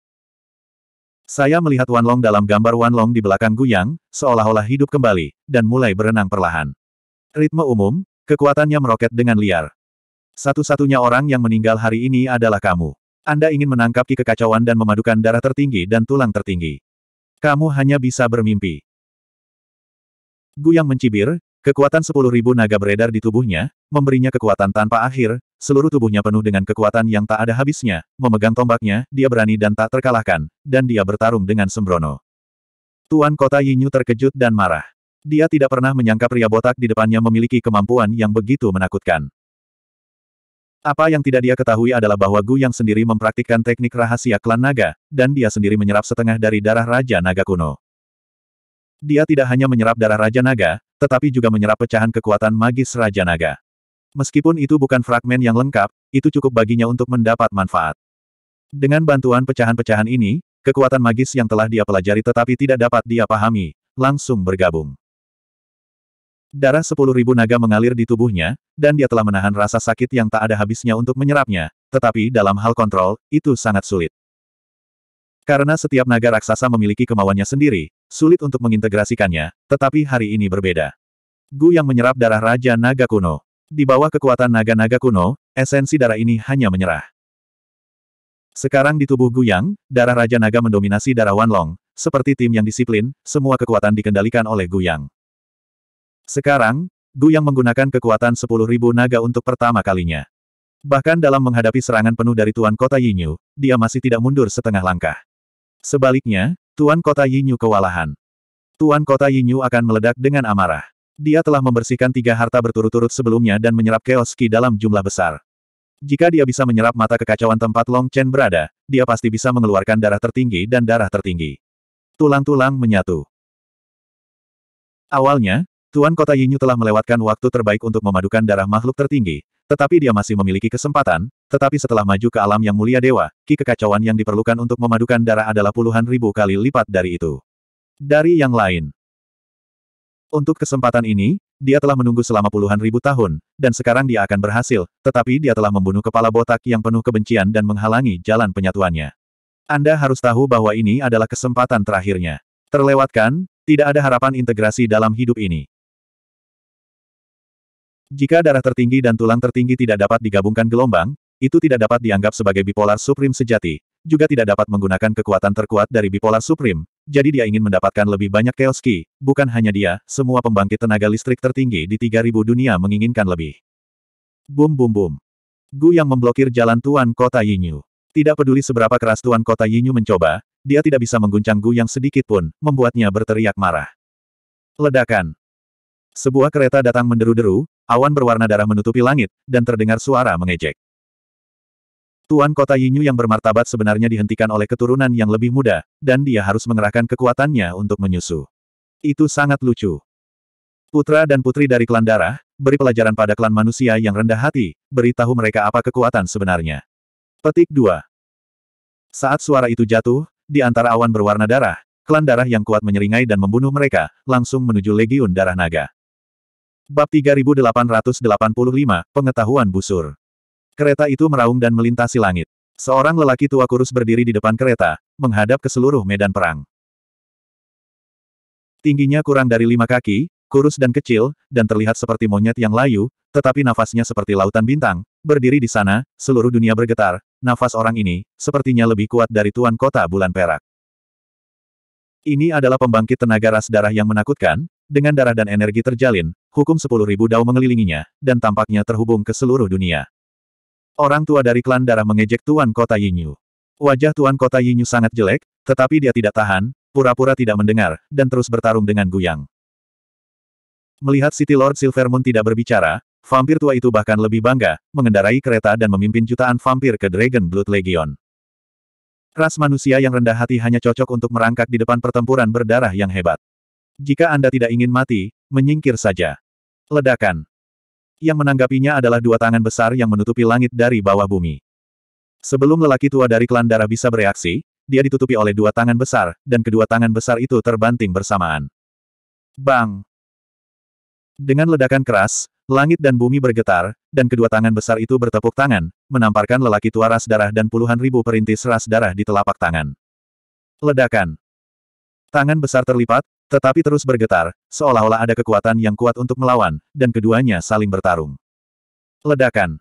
Saya melihat Wan Long dalam gambar Wan Long di belakang Guyang, seolah-olah hidup kembali, dan mulai berenang perlahan. Ritme umum, kekuatannya meroket dengan liar. Satu-satunya orang yang meninggal hari ini adalah kamu. Anda ingin menangkap ki kekacauan dan memadukan darah tertinggi dan tulang tertinggi. Kamu hanya bisa bermimpi. Guyang mencibir, kekuatan ribu naga beredar di tubuhnya, memberinya kekuatan tanpa akhir, Seluruh tubuhnya penuh dengan kekuatan yang tak ada habisnya, memegang tombaknya, dia berani dan tak terkalahkan, dan dia bertarung dengan sembrono. Tuan kota Yinyu terkejut dan marah. Dia tidak pernah menyangka pria botak di depannya memiliki kemampuan yang begitu menakutkan. Apa yang tidak dia ketahui adalah bahwa Gu yang sendiri mempraktikkan teknik rahasia klan naga, dan dia sendiri menyerap setengah dari darah Raja Naga kuno. Dia tidak hanya menyerap darah Raja Naga, tetapi juga menyerap pecahan kekuatan magis Raja Naga. Meskipun itu bukan fragmen yang lengkap, itu cukup baginya untuk mendapat manfaat. Dengan bantuan pecahan-pecahan ini, kekuatan magis yang telah dia pelajari tetapi tidak dapat dia pahami, langsung bergabung. Darah sepuluh ribu naga mengalir di tubuhnya, dan dia telah menahan rasa sakit yang tak ada habisnya untuk menyerapnya, tetapi dalam hal kontrol, itu sangat sulit. Karena setiap naga raksasa memiliki kemauannya sendiri, sulit untuk mengintegrasikannya, tetapi hari ini berbeda. Gu yang menyerap darah Raja Naga Kuno. Di bawah kekuatan naga-naga kuno, esensi darah ini hanya menyerah. Sekarang di tubuh Guyang, darah Raja Naga mendominasi darah Wanlong. Seperti tim yang disiplin, semua kekuatan dikendalikan oleh Guyang. Sekarang, Guyang menggunakan kekuatan 10.000 naga untuk pertama kalinya. Bahkan dalam menghadapi serangan penuh dari Tuan Kota Yinyu, dia masih tidak mundur setengah langkah. Sebaliknya, Tuan Kota Yinyu kewalahan. Tuan Kota Yinyu akan meledak dengan amarah. Dia telah membersihkan tiga harta berturut-turut sebelumnya dan menyerap chaos ki dalam jumlah besar. Jika dia bisa menyerap mata kekacauan tempat Long Chen berada, dia pasti bisa mengeluarkan darah tertinggi dan darah tertinggi. Tulang-tulang menyatu. Awalnya, Tuan Kota Yinyu telah melewatkan waktu terbaik untuk memadukan darah makhluk tertinggi, tetapi dia masih memiliki kesempatan, tetapi setelah maju ke alam yang mulia dewa, ki kekacauan yang diperlukan untuk memadukan darah adalah puluhan ribu kali lipat dari itu. Dari yang lain, untuk kesempatan ini, dia telah menunggu selama puluhan ribu tahun, dan sekarang dia akan berhasil, tetapi dia telah membunuh kepala botak yang penuh kebencian dan menghalangi jalan penyatuannya. Anda harus tahu bahwa ini adalah kesempatan terakhirnya. Terlewatkan, tidak ada harapan integrasi dalam hidup ini. Jika darah tertinggi dan tulang tertinggi tidak dapat digabungkan gelombang, itu tidak dapat dianggap sebagai bipolar suprim sejati, juga tidak dapat menggunakan kekuatan terkuat dari bipolar suprim. Jadi dia ingin mendapatkan lebih banyak Chaos Key, bukan hanya dia, semua pembangkit tenaga listrik tertinggi di 3000 dunia menginginkan lebih. Bum bum bum. Gu yang memblokir jalan Tuan Kota Yinyu. Tidak peduli seberapa keras Tuan Kota Yinyu mencoba, dia tidak bisa mengguncang Gu yang sedikit pun, membuatnya berteriak marah. Ledakan. Sebuah kereta datang menderu-deru, awan berwarna darah menutupi langit, dan terdengar suara mengejek. Tuan kota Yinyu yang bermartabat sebenarnya dihentikan oleh keturunan yang lebih muda, dan dia harus mengerahkan kekuatannya untuk menyusu. Itu sangat lucu. Putra dan putri dari klan darah, beri pelajaran pada klan manusia yang rendah hati, beritahu mereka apa kekuatan sebenarnya. Petik 2. Saat suara itu jatuh, di antara awan berwarna darah, klan darah yang kuat menyeringai dan membunuh mereka, langsung menuju Legiun Darah Naga. Bab 3885, Pengetahuan Busur Kereta itu meraung dan melintasi langit. Seorang lelaki tua kurus berdiri di depan kereta, menghadap ke seluruh medan perang. Tingginya kurang dari lima kaki, kurus dan kecil, dan terlihat seperti monyet yang layu, tetapi nafasnya seperti lautan bintang, berdiri di sana, seluruh dunia bergetar, nafas orang ini, sepertinya lebih kuat dari Tuan Kota Bulan Perak. Ini adalah pembangkit tenaga ras darah yang menakutkan, dengan darah dan energi terjalin, hukum 10.000 dao mengelilinginya, dan tampaknya terhubung ke seluruh dunia. Orang tua dari klan darah mengejek Tuan Kota Yinyu. Wajah Tuan Kota Yinyu sangat jelek, tetapi dia tidak tahan, pura-pura tidak mendengar, dan terus bertarung dengan Guyang. Melihat City Lord Silvermoon tidak berbicara, vampir tua itu bahkan lebih bangga, mengendarai kereta dan memimpin jutaan vampir ke Dragon Blood Legion. Ras manusia yang rendah hati hanya cocok untuk merangkak di depan pertempuran berdarah yang hebat. Jika Anda tidak ingin mati, menyingkir saja. Ledakan. Yang menanggapinya adalah dua tangan besar yang menutupi langit dari bawah bumi. Sebelum lelaki tua dari klan darah bisa bereaksi, dia ditutupi oleh dua tangan besar, dan kedua tangan besar itu terbanting bersamaan. Bang! Dengan ledakan keras, langit dan bumi bergetar, dan kedua tangan besar itu bertepuk tangan, menamparkan lelaki tua ras darah dan puluhan ribu perintis ras darah di telapak tangan. Ledakan. Tangan besar terlipat, tetapi terus bergetar, seolah-olah ada kekuatan yang kuat untuk melawan, dan keduanya saling bertarung. Ledakan.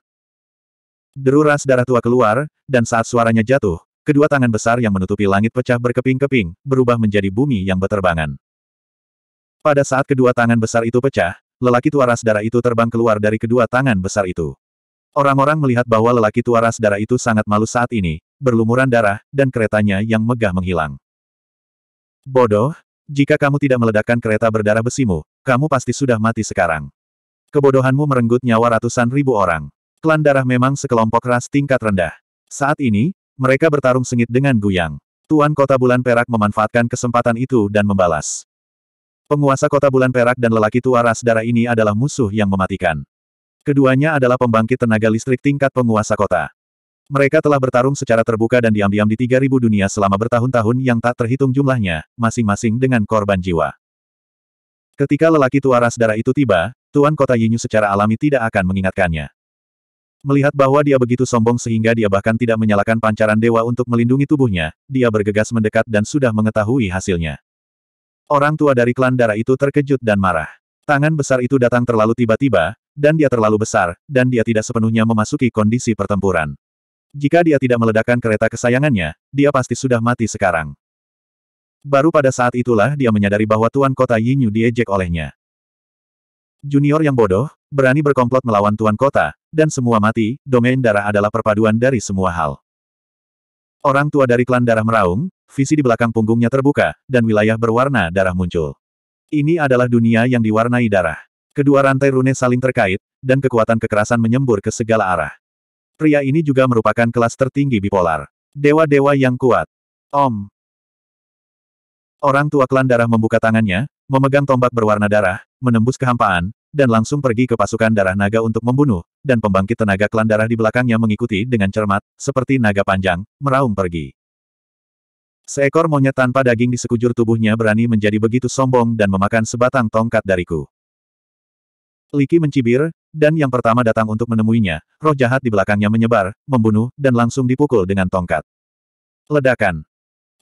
Deru ras darah tua keluar, dan saat suaranya jatuh, kedua tangan besar yang menutupi langit pecah berkeping-keping, berubah menjadi bumi yang berterbangan. Pada saat kedua tangan besar itu pecah, lelaki tua ras darah itu terbang keluar dari kedua tangan besar itu. Orang-orang melihat bahwa lelaki tua ras darah itu sangat malu saat ini, berlumuran darah, dan keretanya yang megah menghilang. Bodoh, jika kamu tidak meledakkan kereta berdarah besimu, kamu pasti sudah mati sekarang. Kebodohanmu merenggut nyawa ratusan ribu orang. Klan darah memang sekelompok ras tingkat rendah. Saat ini, mereka bertarung sengit dengan guyang. Tuan Kota Bulan Perak memanfaatkan kesempatan itu dan membalas. Penguasa Kota Bulan Perak dan lelaki tua ras darah ini adalah musuh yang mematikan. Keduanya adalah pembangkit tenaga listrik tingkat penguasa kota. Mereka telah bertarung secara terbuka dan diam-diam di 3.000 dunia selama bertahun-tahun yang tak terhitung jumlahnya, masing-masing dengan korban jiwa. Ketika lelaki tua ras darah itu tiba, Tuan Kota Yinyu secara alami tidak akan mengingatkannya. Melihat bahwa dia begitu sombong sehingga dia bahkan tidak menyalakan pancaran dewa untuk melindungi tubuhnya, dia bergegas mendekat dan sudah mengetahui hasilnya. Orang tua dari klan darah itu terkejut dan marah. Tangan besar itu datang terlalu tiba-tiba, dan dia terlalu besar, dan dia tidak sepenuhnya memasuki kondisi pertempuran. Jika dia tidak meledakkan kereta kesayangannya, dia pasti sudah mati sekarang. Baru pada saat itulah dia menyadari bahwa Tuan Kota Yinyu diejek olehnya. Junior yang bodoh, berani berkomplot melawan Tuan Kota, dan semua mati, domain darah adalah perpaduan dari semua hal. Orang tua dari klan darah meraung, visi di belakang punggungnya terbuka, dan wilayah berwarna darah muncul. Ini adalah dunia yang diwarnai darah. Kedua rantai rune saling terkait, dan kekuatan kekerasan menyembur ke segala arah. Pria ini juga merupakan kelas tertinggi bipolar. Dewa-dewa yang kuat. Om. Orang tua klan darah membuka tangannya, memegang tombak berwarna darah, menembus kehampaan, dan langsung pergi ke pasukan darah naga untuk membunuh, dan pembangkit tenaga klan darah di belakangnya mengikuti dengan cermat, seperti naga panjang, meraung pergi. Seekor monyet tanpa daging di sekujur tubuhnya berani menjadi begitu sombong dan memakan sebatang tongkat dariku. Liki mencibir, dan yang pertama datang untuk menemuinya, roh jahat di belakangnya menyebar, membunuh, dan langsung dipukul dengan tongkat. Ledakan.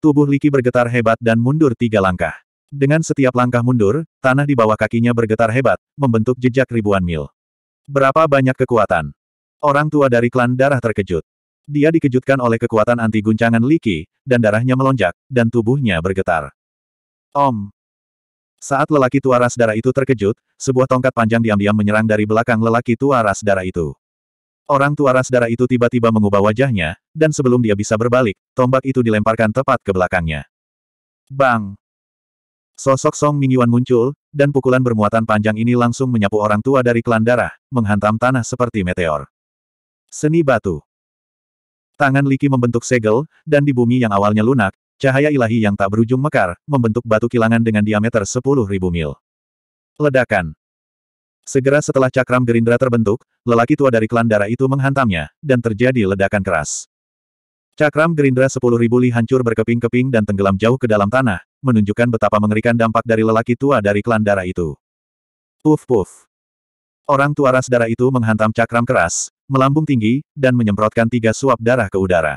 Tubuh Liki bergetar hebat dan mundur tiga langkah. Dengan setiap langkah mundur, tanah di bawah kakinya bergetar hebat, membentuk jejak ribuan mil. Berapa banyak kekuatan? Orang tua dari klan darah terkejut. Dia dikejutkan oleh kekuatan anti guncangan Liki, dan darahnya melonjak, dan tubuhnya bergetar. Om, saat lelaki tua ras darah itu terkejut, sebuah tongkat panjang diam-diam menyerang dari belakang lelaki tua ras darah itu. Orang tua ras darah itu tiba-tiba mengubah wajahnya, dan sebelum dia bisa berbalik, tombak itu dilemparkan tepat ke belakangnya. Bang! Sosok Song Mingyuan muncul, dan pukulan bermuatan panjang ini langsung menyapu orang tua dari klan darah, menghantam tanah seperti meteor. Seni batu. Tangan Liki membentuk segel, dan di bumi yang awalnya lunak, Cahaya ilahi yang tak berujung mekar, membentuk batu kilangan dengan diameter 10.000 mil. Ledakan. Segera setelah cakram gerindra terbentuk, lelaki tua dari klan darah itu menghantamnya, dan terjadi ledakan keras. Cakram gerindra 10.000 li hancur berkeping-keping dan tenggelam jauh ke dalam tanah, menunjukkan betapa mengerikan dampak dari lelaki tua dari klan darah itu. Puf puf. Orang tua ras darah itu menghantam cakram keras, melambung tinggi, dan menyemprotkan tiga suap darah ke udara.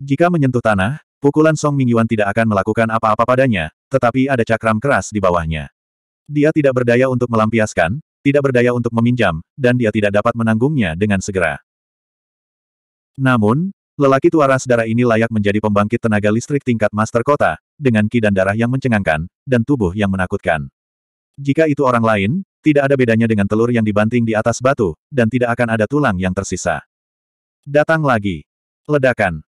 Jika menyentuh tanah, Pukulan Song Mingyuan tidak akan melakukan apa-apa padanya, tetapi ada cakram keras di bawahnya. Dia tidak berdaya untuk melampiaskan, tidak berdaya untuk meminjam, dan dia tidak dapat menanggungnya dengan segera. Namun, lelaki tua ras darah ini layak menjadi pembangkit tenaga listrik tingkat master kota, dengan ki dan darah yang mencengangkan, dan tubuh yang menakutkan. Jika itu orang lain, tidak ada bedanya dengan telur yang dibanting di atas batu, dan tidak akan ada tulang yang tersisa. Datang lagi. Ledakan.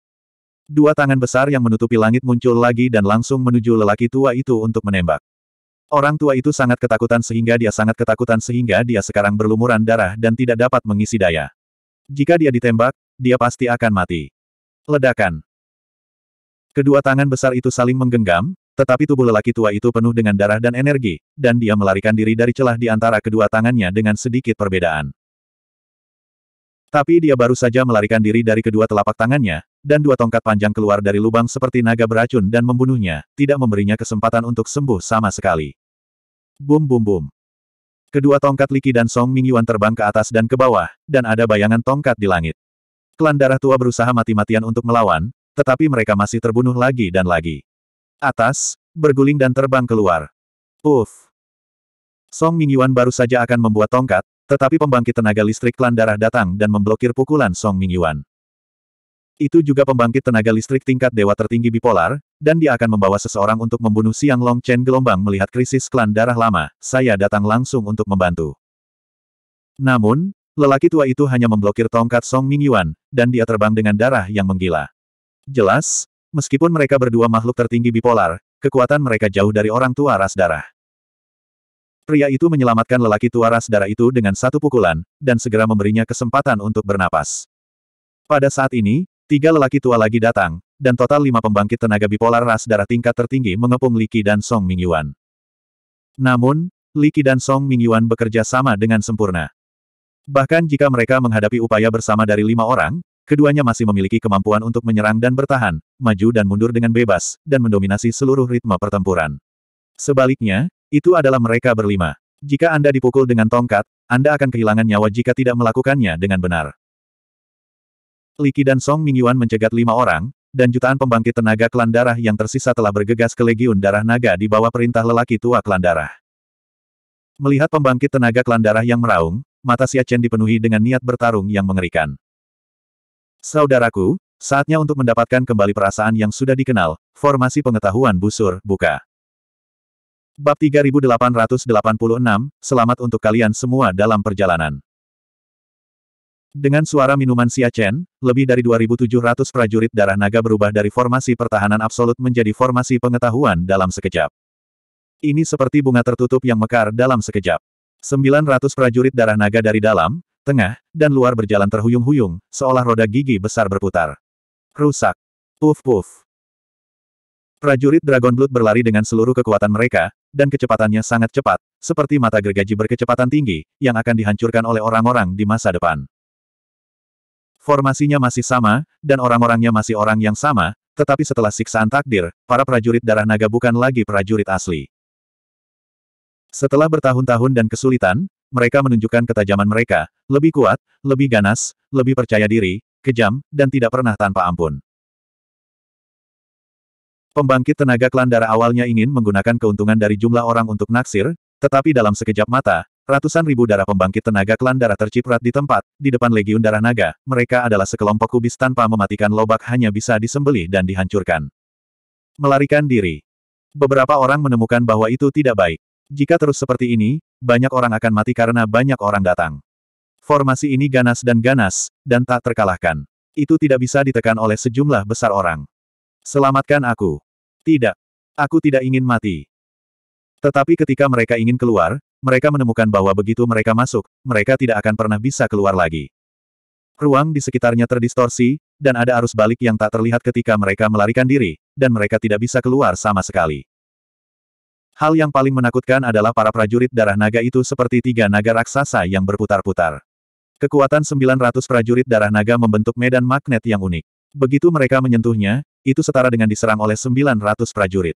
Dua tangan besar yang menutupi langit muncul lagi dan langsung menuju lelaki tua itu untuk menembak. Orang tua itu sangat ketakutan sehingga dia sangat ketakutan sehingga dia sekarang berlumuran darah dan tidak dapat mengisi daya. Jika dia ditembak, dia pasti akan mati. Ledakan. Kedua tangan besar itu saling menggenggam, tetapi tubuh lelaki tua itu penuh dengan darah dan energi, dan dia melarikan diri dari celah di antara kedua tangannya dengan sedikit perbedaan. Tapi dia baru saja melarikan diri dari kedua telapak tangannya, dan dua tongkat panjang keluar dari lubang seperti naga beracun dan membunuhnya, tidak memberinya kesempatan untuk sembuh sama sekali. Bum bum bum. Kedua tongkat Liki dan Song Mingyuan terbang ke atas dan ke bawah, dan ada bayangan tongkat di langit. Klan darah tua berusaha mati-matian untuk melawan, tetapi mereka masih terbunuh lagi dan lagi. Atas, berguling dan terbang keluar. Uff. Song Mingyuan baru saja akan membuat tongkat, tetapi pembangkit tenaga listrik klan darah datang dan memblokir pukulan Song Mingyuan. Itu juga pembangkit tenaga listrik tingkat dewa tertinggi bipolar, dan dia akan membawa seseorang untuk membunuh Siang Long Chen gelombang melihat krisis klan darah lama, saya datang langsung untuk membantu. Namun, lelaki tua itu hanya memblokir tongkat Song Ming Yuan, dan dia terbang dengan darah yang menggila. Jelas, meskipun mereka berdua makhluk tertinggi bipolar, kekuatan mereka jauh dari orang tua ras darah. Pria itu menyelamatkan lelaki tua ras darah itu dengan satu pukulan, dan segera memberinya kesempatan untuk bernapas. Pada saat ini, Tiga lelaki tua lagi datang, dan total lima pembangkit tenaga bipolar ras darah tingkat tertinggi mengepung Li Qi dan Song Mingyuan. Namun, Li Qi dan Song Mingyuan bekerja sama dengan sempurna. Bahkan jika mereka menghadapi upaya bersama dari lima orang, keduanya masih memiliki kemampuan untuk menyerang dan bertahan, maju dan mundur dengan bebas, dan mendominasi seluruh ritme pertempuran. Sebaliknya, itu adalah mereka berlima. Jika Anda dipukul dengan tongkat, Anda akan kehilangan nyawa jika tidak melakukannya dengan benar. Liki dan Song Mingyuan mencegat lima orang, dan jutaan pembangkit tenaga klan darah yang tersisa telah bergegas ke Legiun Darah Naga di bawah perintah lelaki tua klan darah. Melihat pembangkit tenaga klan darah yang meraung, mata Xia Chen dipenuhi dengan niat bertarung yang mengerikan. Saudaraku, saatnya untuk mendapatkan kembali perasaan yang sudah dikenal, formasi pengetahuan busur, buka. Bab 3886, selamat untuk kalian semua dalam perjalanan. Dengan suara minuman Chen, lebih dari 2.700 prajurit darah naga berubah dari formasi pertahanan absolut menjadi formasi pengetahuan dalam sekejap. Ini seperti bunga tertutup yang mekar dalam sekejap. 900 prajurit darah naga dari dalam, tengah, dan luar berjalan terhuyung-huyung, seolah roda gigi besar berputar. Rusak. Puf-puf. Prajurit Dragon Blood berlari dengan seluruh kekuatan mereka, dan kecepatannya sangat cepat, seperti mata gergaji berkecepatan tinggi, yang akan dihancurkan oleh orang-orang di masa depan. Formasinya masih sama, dan orang-orangnya masih orang yang sama, tetapi setelah siksaan takdir, para prajurit darah naga bukan lagi prajurit asli. Setelah bertahun-tahun dan kesulitan, mereka menunjukkan ketajaman mereka, lebih kuat, lebih ganas, lebih percaya diri, kejam, dan tidak pernah tanpa ampun. Pembangkit tenaga klan darah awalnya ingin menggunakan keuntungan dari jumlah orang untuk naksir, tetapi dalam sekejap mata, ratusan ribu darah pembangkit tenaga klan darah terciprat di tempat, di depan legiun darah naga, mereka adalah sekelompok kubis tanpa mematikan lobak hanya bisa disembelih dan dihancurkan. Melarikan diri. Beberapa orang menemukan bahwa itu tidak baik. Jika terus seperti ini, banyak orang akan mati karena banyak orang datang. Formasi ini ganas dan ganas, dan tak terkalahkan. Itu tidak bisa ditekan oleh sejumlah besar orang. Selamatkan aku. Tidak. Aku tidak ingin mati. Tetapi ketika mereka ingin keluar, mereka menemukan bahwa begitu mereka masuk, mereka tidak akan pernah bisa keluar lagi. Ruang di sekitarnya terdistorsi, dan ada arus balik yang tak terlihat ketika mereka melarikan diri, dan mereka tidak bisa keluar sama sekali. Hal yang paling menakutkan adalah para prajurit darah naga itu seperti tiga naga raksasa yang berputar-putar. Kekuatan 900 prajurit darah naga membentuk medan magnet yang unik. Begitu mereka menyentuhnya, itu setara dengan diserang oleh 900 prajurit.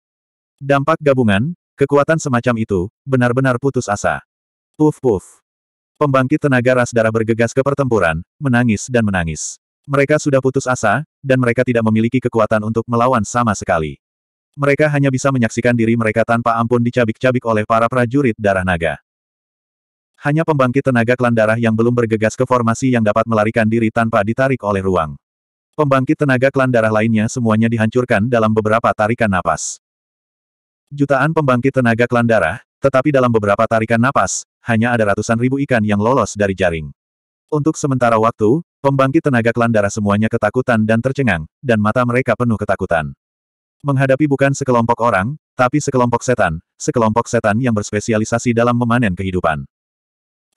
Dampak gabungan, Kekuatan semacam itu, benar-benar putus asa. Puf-puf. Pembangkit tenaga ras darah bergegas ke pertempuran, menangis dan menangis. Mereka sudah putus asa, dan mereka tidak memiliki kekuatan untuk melawan sama sekali. Mereka hanya bisa menyaksikan diri mereka tanpa ampun dicabik-cabik oleh para prajurit darah naga. Hanya pembangkit tenaga klan darah yang belum bergegas ke formasi yang dapat melarikan diri tanpa ditarik oleh ruang. Pembangkit tenaga klan darah lainnya semuanya dihancurkan dalam beberapa tarikan napas. Jutaan pembangkit tenaga klan darah, tetapi dalam beberapa tarikan napas, hanya ada ratusan ribu ikan yang lolos dari jaring. Untuk sementara waktu, pembangkit tenaga klan darah semuanya ketakutan dan tercengang, dan mata mereka penuh ketakutan. Menghadapi bukan sekelompok orang, tapi sekelompok setan, sekelompok setan yang berspesialisasi dalam memanen kehidupan.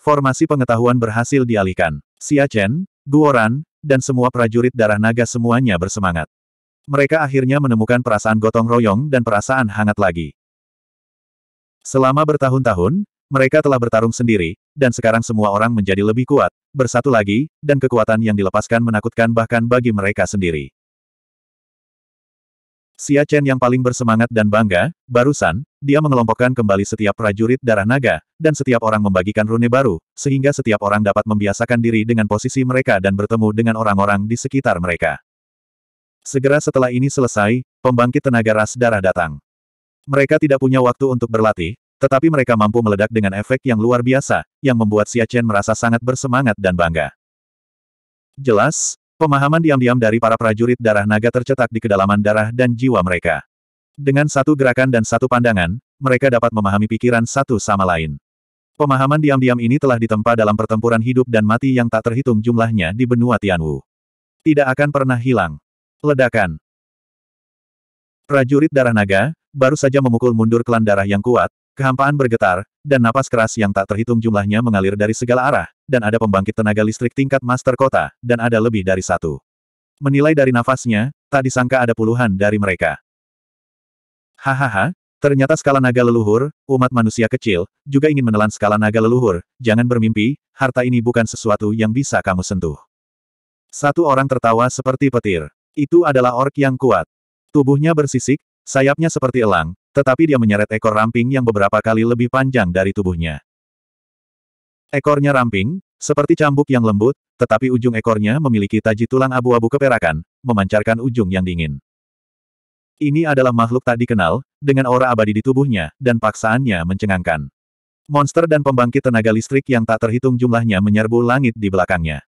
Formasi pengetahuan berhasil dialihkan. Sia Chen, Guoran, dan semua prajurit darah naga semuanya bersemangat. Mereka akhirnya menemukan perasaan gotong royong dan perasaan hangat lagi. Selama bertahun-tahun, mereka telah bertarung sendiri, dan sekarang semua orang menjadi lebih kuat, bersatu lagi, dan kekuatan yang dilepaskan menakutkan bahkan bagi mereka sendiri. Xia Chen yang paling bersemangat dan bangga, barusan, dia mengelompokkan kembali setiap prajurit darah naga, dan setiap orang membagikan rune baru, sehingga setiap orang dapat membiasakan diri dengan posisi mereka dan bertemu dengan orang-orang di sekitar mereka. Segera setelah ini selesai, pembangkit tenaga ras darah datang. Mereka tidak punya waktu untuk berlatih, tetapi mereka mampu meledak dengan efek yang luar biasa, yang membuat Chen merasa sangat bersemangat dan bangga. Jelas, pemahaman diam-diam dari para prajurit darah naga tercetak di kedalaman darah dan jiwa mereka. Dengan satu gerakan dan satu pandangan, mereka dapat memahami pikiran satu sama lain. Pemahaman diam-diam ini telah ditempa dalam pertempuran hidup dan mati yang tak terhitung jumlahnya di benua Tianwu. Tidak akan pernah hilang. Ledakan. Prajurit darah naga, baru saja memukul mundur klan darah yang kuat, kehampaan bergetar, dan napas keras yang tak terhitung jumlahnya mengalir dari segala arah, dan ada pembangkit tenaga listrik tingkat master kota, dan ada lebih dari satu. Menilai dari nafasnya, tak disangka ada puluhan dari mereka. Hahaha, Ternyata skala naga leluhur, umat manusia kecil, juga ingin menelan skala naga leluhur. Jangan bermimpi, harta ini bukan sesuatu yang bisa kamu sentuh. Satu orang tertawa seperti petir. Itu adalah ork yang kuat. Tubuhnya bersisik, sayapnya seperti elang, tetapi dia menyeret ekor ramping yang beberapa kali lebih panjang dari tubuhnya. Ekornya ramping, seperti cambuk yang lembut, tetapi ujung ekornya memiliki taji tulang abu-abu keperakan, memancarkan ujung yang dingin. Ini adalah makhluk tak dikenal, dengan aura abadi di tubuhnya, dan paksaannya mencengangkan. Monster dan pembangkit tenaga listrik yang tak terhitung jumlahnya menyerbu langit di belakangnya.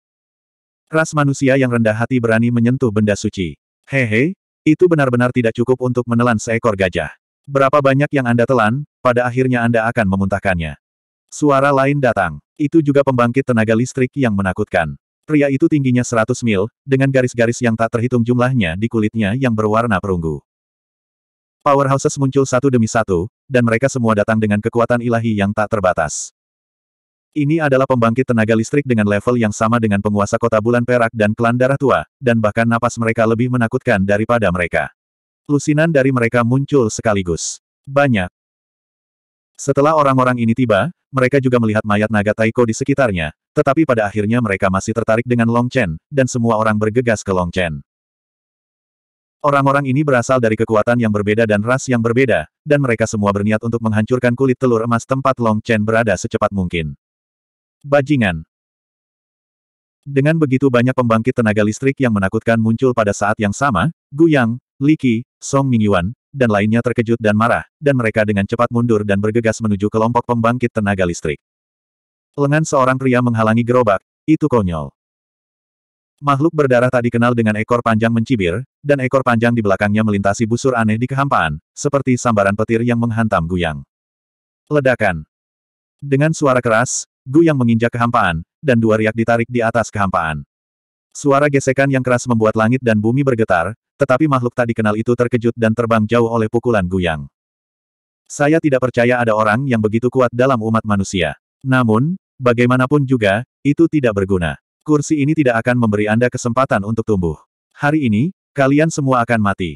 Ras manusia yang rendah hati berani menyentuh benda suci. Hehe, itu benar-benar tidak cukup untuk menelan seekor gajah. Berapa banyak yang Anda telan, pada akhirnya Anda akan memuntahkannya. Suara lain datang. Itu juga pembangkit tenaga listrik yang menakutkan. Pria itu tingginya 100 mil, dengan garis-garis yang tak terhitung jumlahnya di kulitnya yang berwarna perunggu. Powerhouses muncul satu demi satu, dan mereka semua datang dengan kekuatan ilahi yang tak terbatas. Ini adalah pembangkit tenaga listrik dengan level yang sama dengan penguasa kota bulan perak dan klan darah tua, dan bahkan napas mereka lebih menakutkan daripada mereka. Lusinan dari mereka muncul sekaligus. Banyak. Setelah orang-orang ini tiba, mereka juga melihat mayat naga Taiko di sekitarnya, tetapi pada akhirnya mereka masih tertarik dengan Long Chen, dan semua orang bergegas ke Long Chen. Orang-orang ini berasal dari kekuatan yang berbeda dan ras yang berbeda, dan mereka semua berniat untuk menghancurkan kulit telur emas tempat Long Chen berada secepat mungkin. Bajingan. Dengan begitu banyak pembangkit tenaga listrik yang menakutkan muncul pada saat yang sama, Gu Yang, Li Qi, Song Mingyuan, dan lainnya terkejut dan marah, dan mereka dengan cepat mundur dan bergegas menuju kelompok pembangkit tenaga listrik. Lengan seorang pria menghalangi gerobak, itu konyol. Makhluk berdarah tadi kenal dengan ekor panjang mencibir, dan ekor panjang di belakangnya melintasi busur aneh di kehampaan, seperti sambaran petir yang menghantam Guyang. Ledakan. Dengan suara keras, Gu yang menginjak kehampaan, dan dua riak ditarik di atas kehampaan. Suara gesekan yang keras membuat langit dan bumi bergetar, tetapi makhluk tak dikenal itu terkejut dan terbang jauh oleh pukulan Guyang. Saya tidak percaya ada orang yang begitu kuat dalam umat manusia. Namun, bagaimanapun juga, itu tidak berguna. Kursi ini tidak akan memberi Anda kesempatan untuk tumbuh. Hari ini, kalian semua akan mati.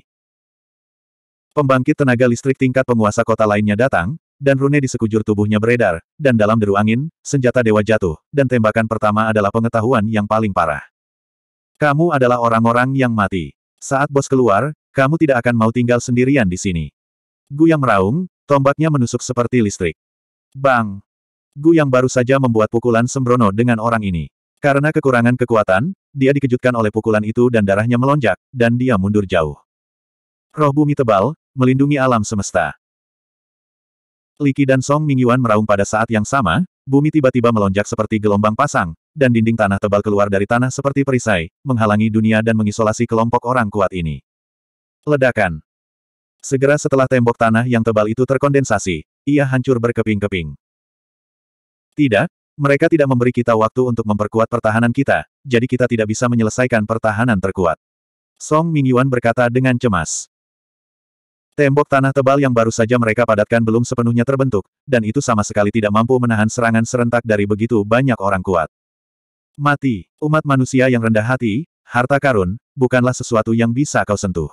Pembangkit tenaga listrik tingkat penguasa kota lainnya datang, dan rune di sekujur tubuhnya beredar, dan dalam deru angin, senjata dewa jatuh, dan tembakan pertama adalah pengetahuan yang paling parah. Kamu adalah orang-orang yang mati. Saat bos keluar, kamu tidak akan mau tinggal sendirian di sini. Gu yang meraung, tombaknya menusuk seperti listrik. Bang! Gu yang baru saja membuat pukulan sembrono dengan orang ini. Karena kekurangan kekuatan, dia dikejutkan oleh pukulan itu dan darahnya melonjak, dan dia mundur jauh. Roh bumi tebal, melindungi alam semesta. Liki dan Song Mingyuan meraung pada saat yang sama, bumi tiba-tiba melonjak seperti gelombang pasang, dan dinding tanah tebal keluar dari tanah seperti perisai, menghalangi dunia dan mengisolasi kelompok orang kuat ini. Ledakan. Segera setelah tembok tanah yang tebal itu terkondensasi, ia hancur berkeping-keping. Tidak, mereka tidak memberi kita waktu untuk memperkuat pertahanan kita, jadi kita tidak bisa menyelesaikan pertahanan terkuat. Song Mingyuan berkata dengan cemas. Tembok tanah tebal yang baru saja mereka padatkan belum sepenuhnya terbentuk, dan itu sama sekali tidak mampu menahan serangan serentak dari begitu banyak orang kuat. Mati, umat manusia yang rendah hati, harta karun, bukanlah sesuatu yang bisa kau sentuh.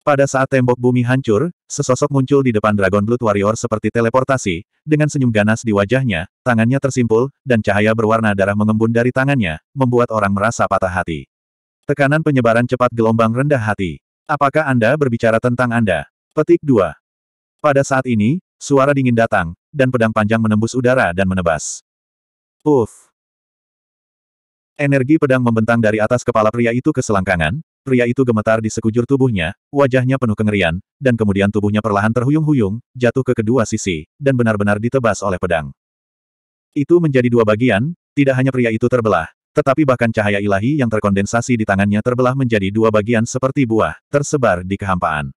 Pada saat tembok bumi hancur, sesosok muncul di depan Dragon Blood Warrior seperti teleportasi, dengan senyum ganas di wajahnya, tangannya tersimpul, dan cahaya berwarna darah mengembun dari tangannya, membuat orang merasa patah hati. Tekanan penyebaran cepat gelombang rendah hati. Apakah Anda berbicara tentang Anda? Petik 2. Pada saat ini, suara dingin datang, dan pedang panjang menembus udara dan menebas. Uff. Energi pedang membentang dari atas kepala pria itu ke selangkangan, pria itu gemetar di sekujur tubuhnya, wajahnya penuh kengerian, dan kemudian tubuhnya perlahan terhuyung-huyung, jatuh ke kedua sisi, dan benar-benar ditebas oleh pedang. Itu menjadi dua bagian, tidak hanya pria itu terbelah, tetapi bahkan cahaya ilahi yang terkondensasi di tangannya terbelah menjadi dua bagian seperti buah, tersebar di kehampaan.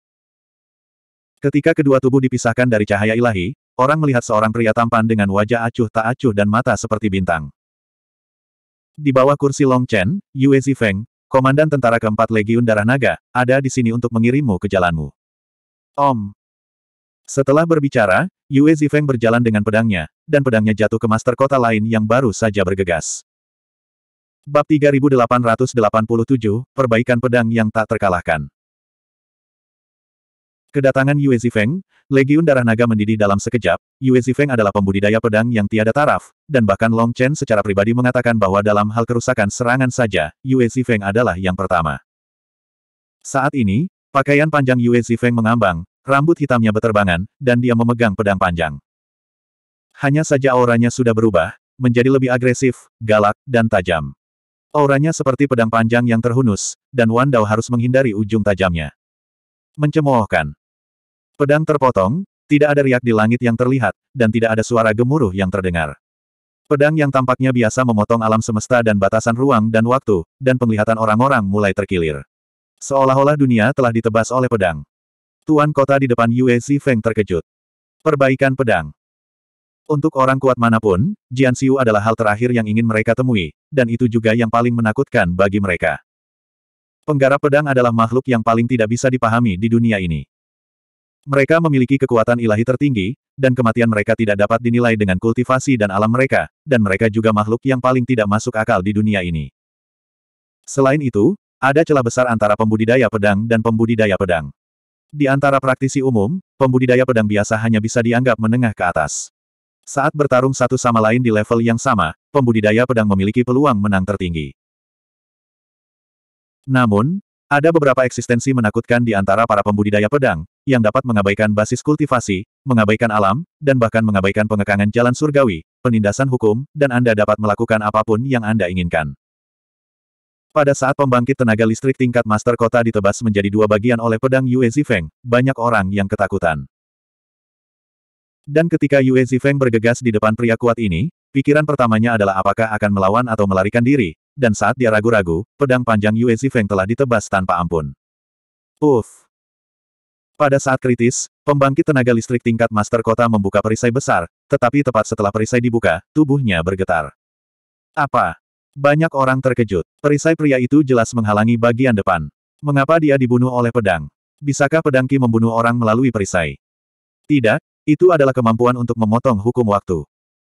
Ketika kedua tubuh dipisahkan dari cahaya ilahi, orang melihat seorang pria tampan dengan wajah acuh tak acuh dan mata seperti bintang. Di bawah kursi Long Chen, Yue Zifeng, komandan tentara keempat Legiun Darah Naga, ada di sini untuk mengirimmu ke jalanmu. Om. Setelah berbicara, Yue Zifeng berjalan dengan pedangnya, dan pedangnya jatuh ke master kota lain yang baru saja bergegas. Bab 3887, Perbaikan Pedang yang Tak Terkalahkan. Kedatangan Yue Zifeng, Legiun Darah Naga mendidih dalam sekejap, Yue Zifeng adalah pembudidaya pedang yang tiada taraf, dan bahkan Long Chen secara pribadi mengatakan bahwa dalam hal kerusakan serangan saja, Yue Zifeng adalah yang pertama. Saat ini, pakaian panjang Yue Zifeng mengambang, rambut hitamnya beterbangan, dan dia memegang pedang panjang. Hanya saja auranya sudah berubah, menjadi lebih agresif, galak, dan tajam. Auranya seperti pedang panjang yang terhunus, dan Wan Dao harus menghindari ujung tajamnya. Mencemoohkan. Pedang terpotong, tidak ada riak di langit yang terlihat, dan tidak ada suara gemuruh yang terdengar. Pedang yang tampaknya biasa memotong alam semesta dan batasan ruang dan waktu, dan penglihatan orang-orang mulai terkilir. Seolah-olah dunia telah ditebas oleh pedang. Tuan kota di depan Yue Feng terkejut. Perbaikan pedang. Untuk orang kuat manapun, Jian Xiu adalah hal terakhir yang ingin mereka temui, dan itu juga yang paling menakutkan bagi mereka. Penggarap pedang adalah makhluk yang paling tidak bisa dipahami di dunia ini. Mereka memiliki kekuatan ilahi tertinggi, dan kematian mereka tidak dapat dinilai dengan kultivasi dan alam mereka, dan mereka juga makhluk yang paling tidak masuk akal di dunia ini. Selain itu, ada celah besar antara pembudidaya pedang dan pembudidaya pedang. Di antara praktisi umum, pembudidaya pedang biasa hanya bisa dianggap menengah ke atas. Saat bertarung satu sama lain di level yang sama, pembudidaya pedang memiliki peluang menang tertinggi. Namun, ada beberapa eksistensi menakutkan di antara para pembudidaya pedang, yang dapat mengabaikan basis kultivasi, mengabaikan alam, dan bahkan mengabaikan pengekangan jalan surgawi, penindasan hukum, dan Anda dapat melakukan apapun yang Anda inginkan. Pada saat pembangkit tenaga listrik tingkat master kota ditebas menjadi dua bagian oleh pedang Yue Zifeng, banyak orang yang ketakutan. Dan ketika Yue Zifeng bergegas di depan pria kuat ini, pikiran pertamanya adalah apakah akan melawan atau melarikan diri, dan saat dia ragu-ragu, pedang panjang Yue Zifeng telah ditebas tanpa ampun. Uff! Pada saat kritis, pembangkit tenaga listrik tingkat master kota membuka perisai besar, tetapi tepat setelah perisai dibuka, tubuhnya bergetar. Apa? Banyak orang terkejut. Perisai pria itu jelas menghalangi bagian depan. Mengapa dia dibunuh oleh pedang? Bisakah pedangki membunuh orang melalui perisai? Tidak, itu adalah kemampuan untuk memotong hukum waktu.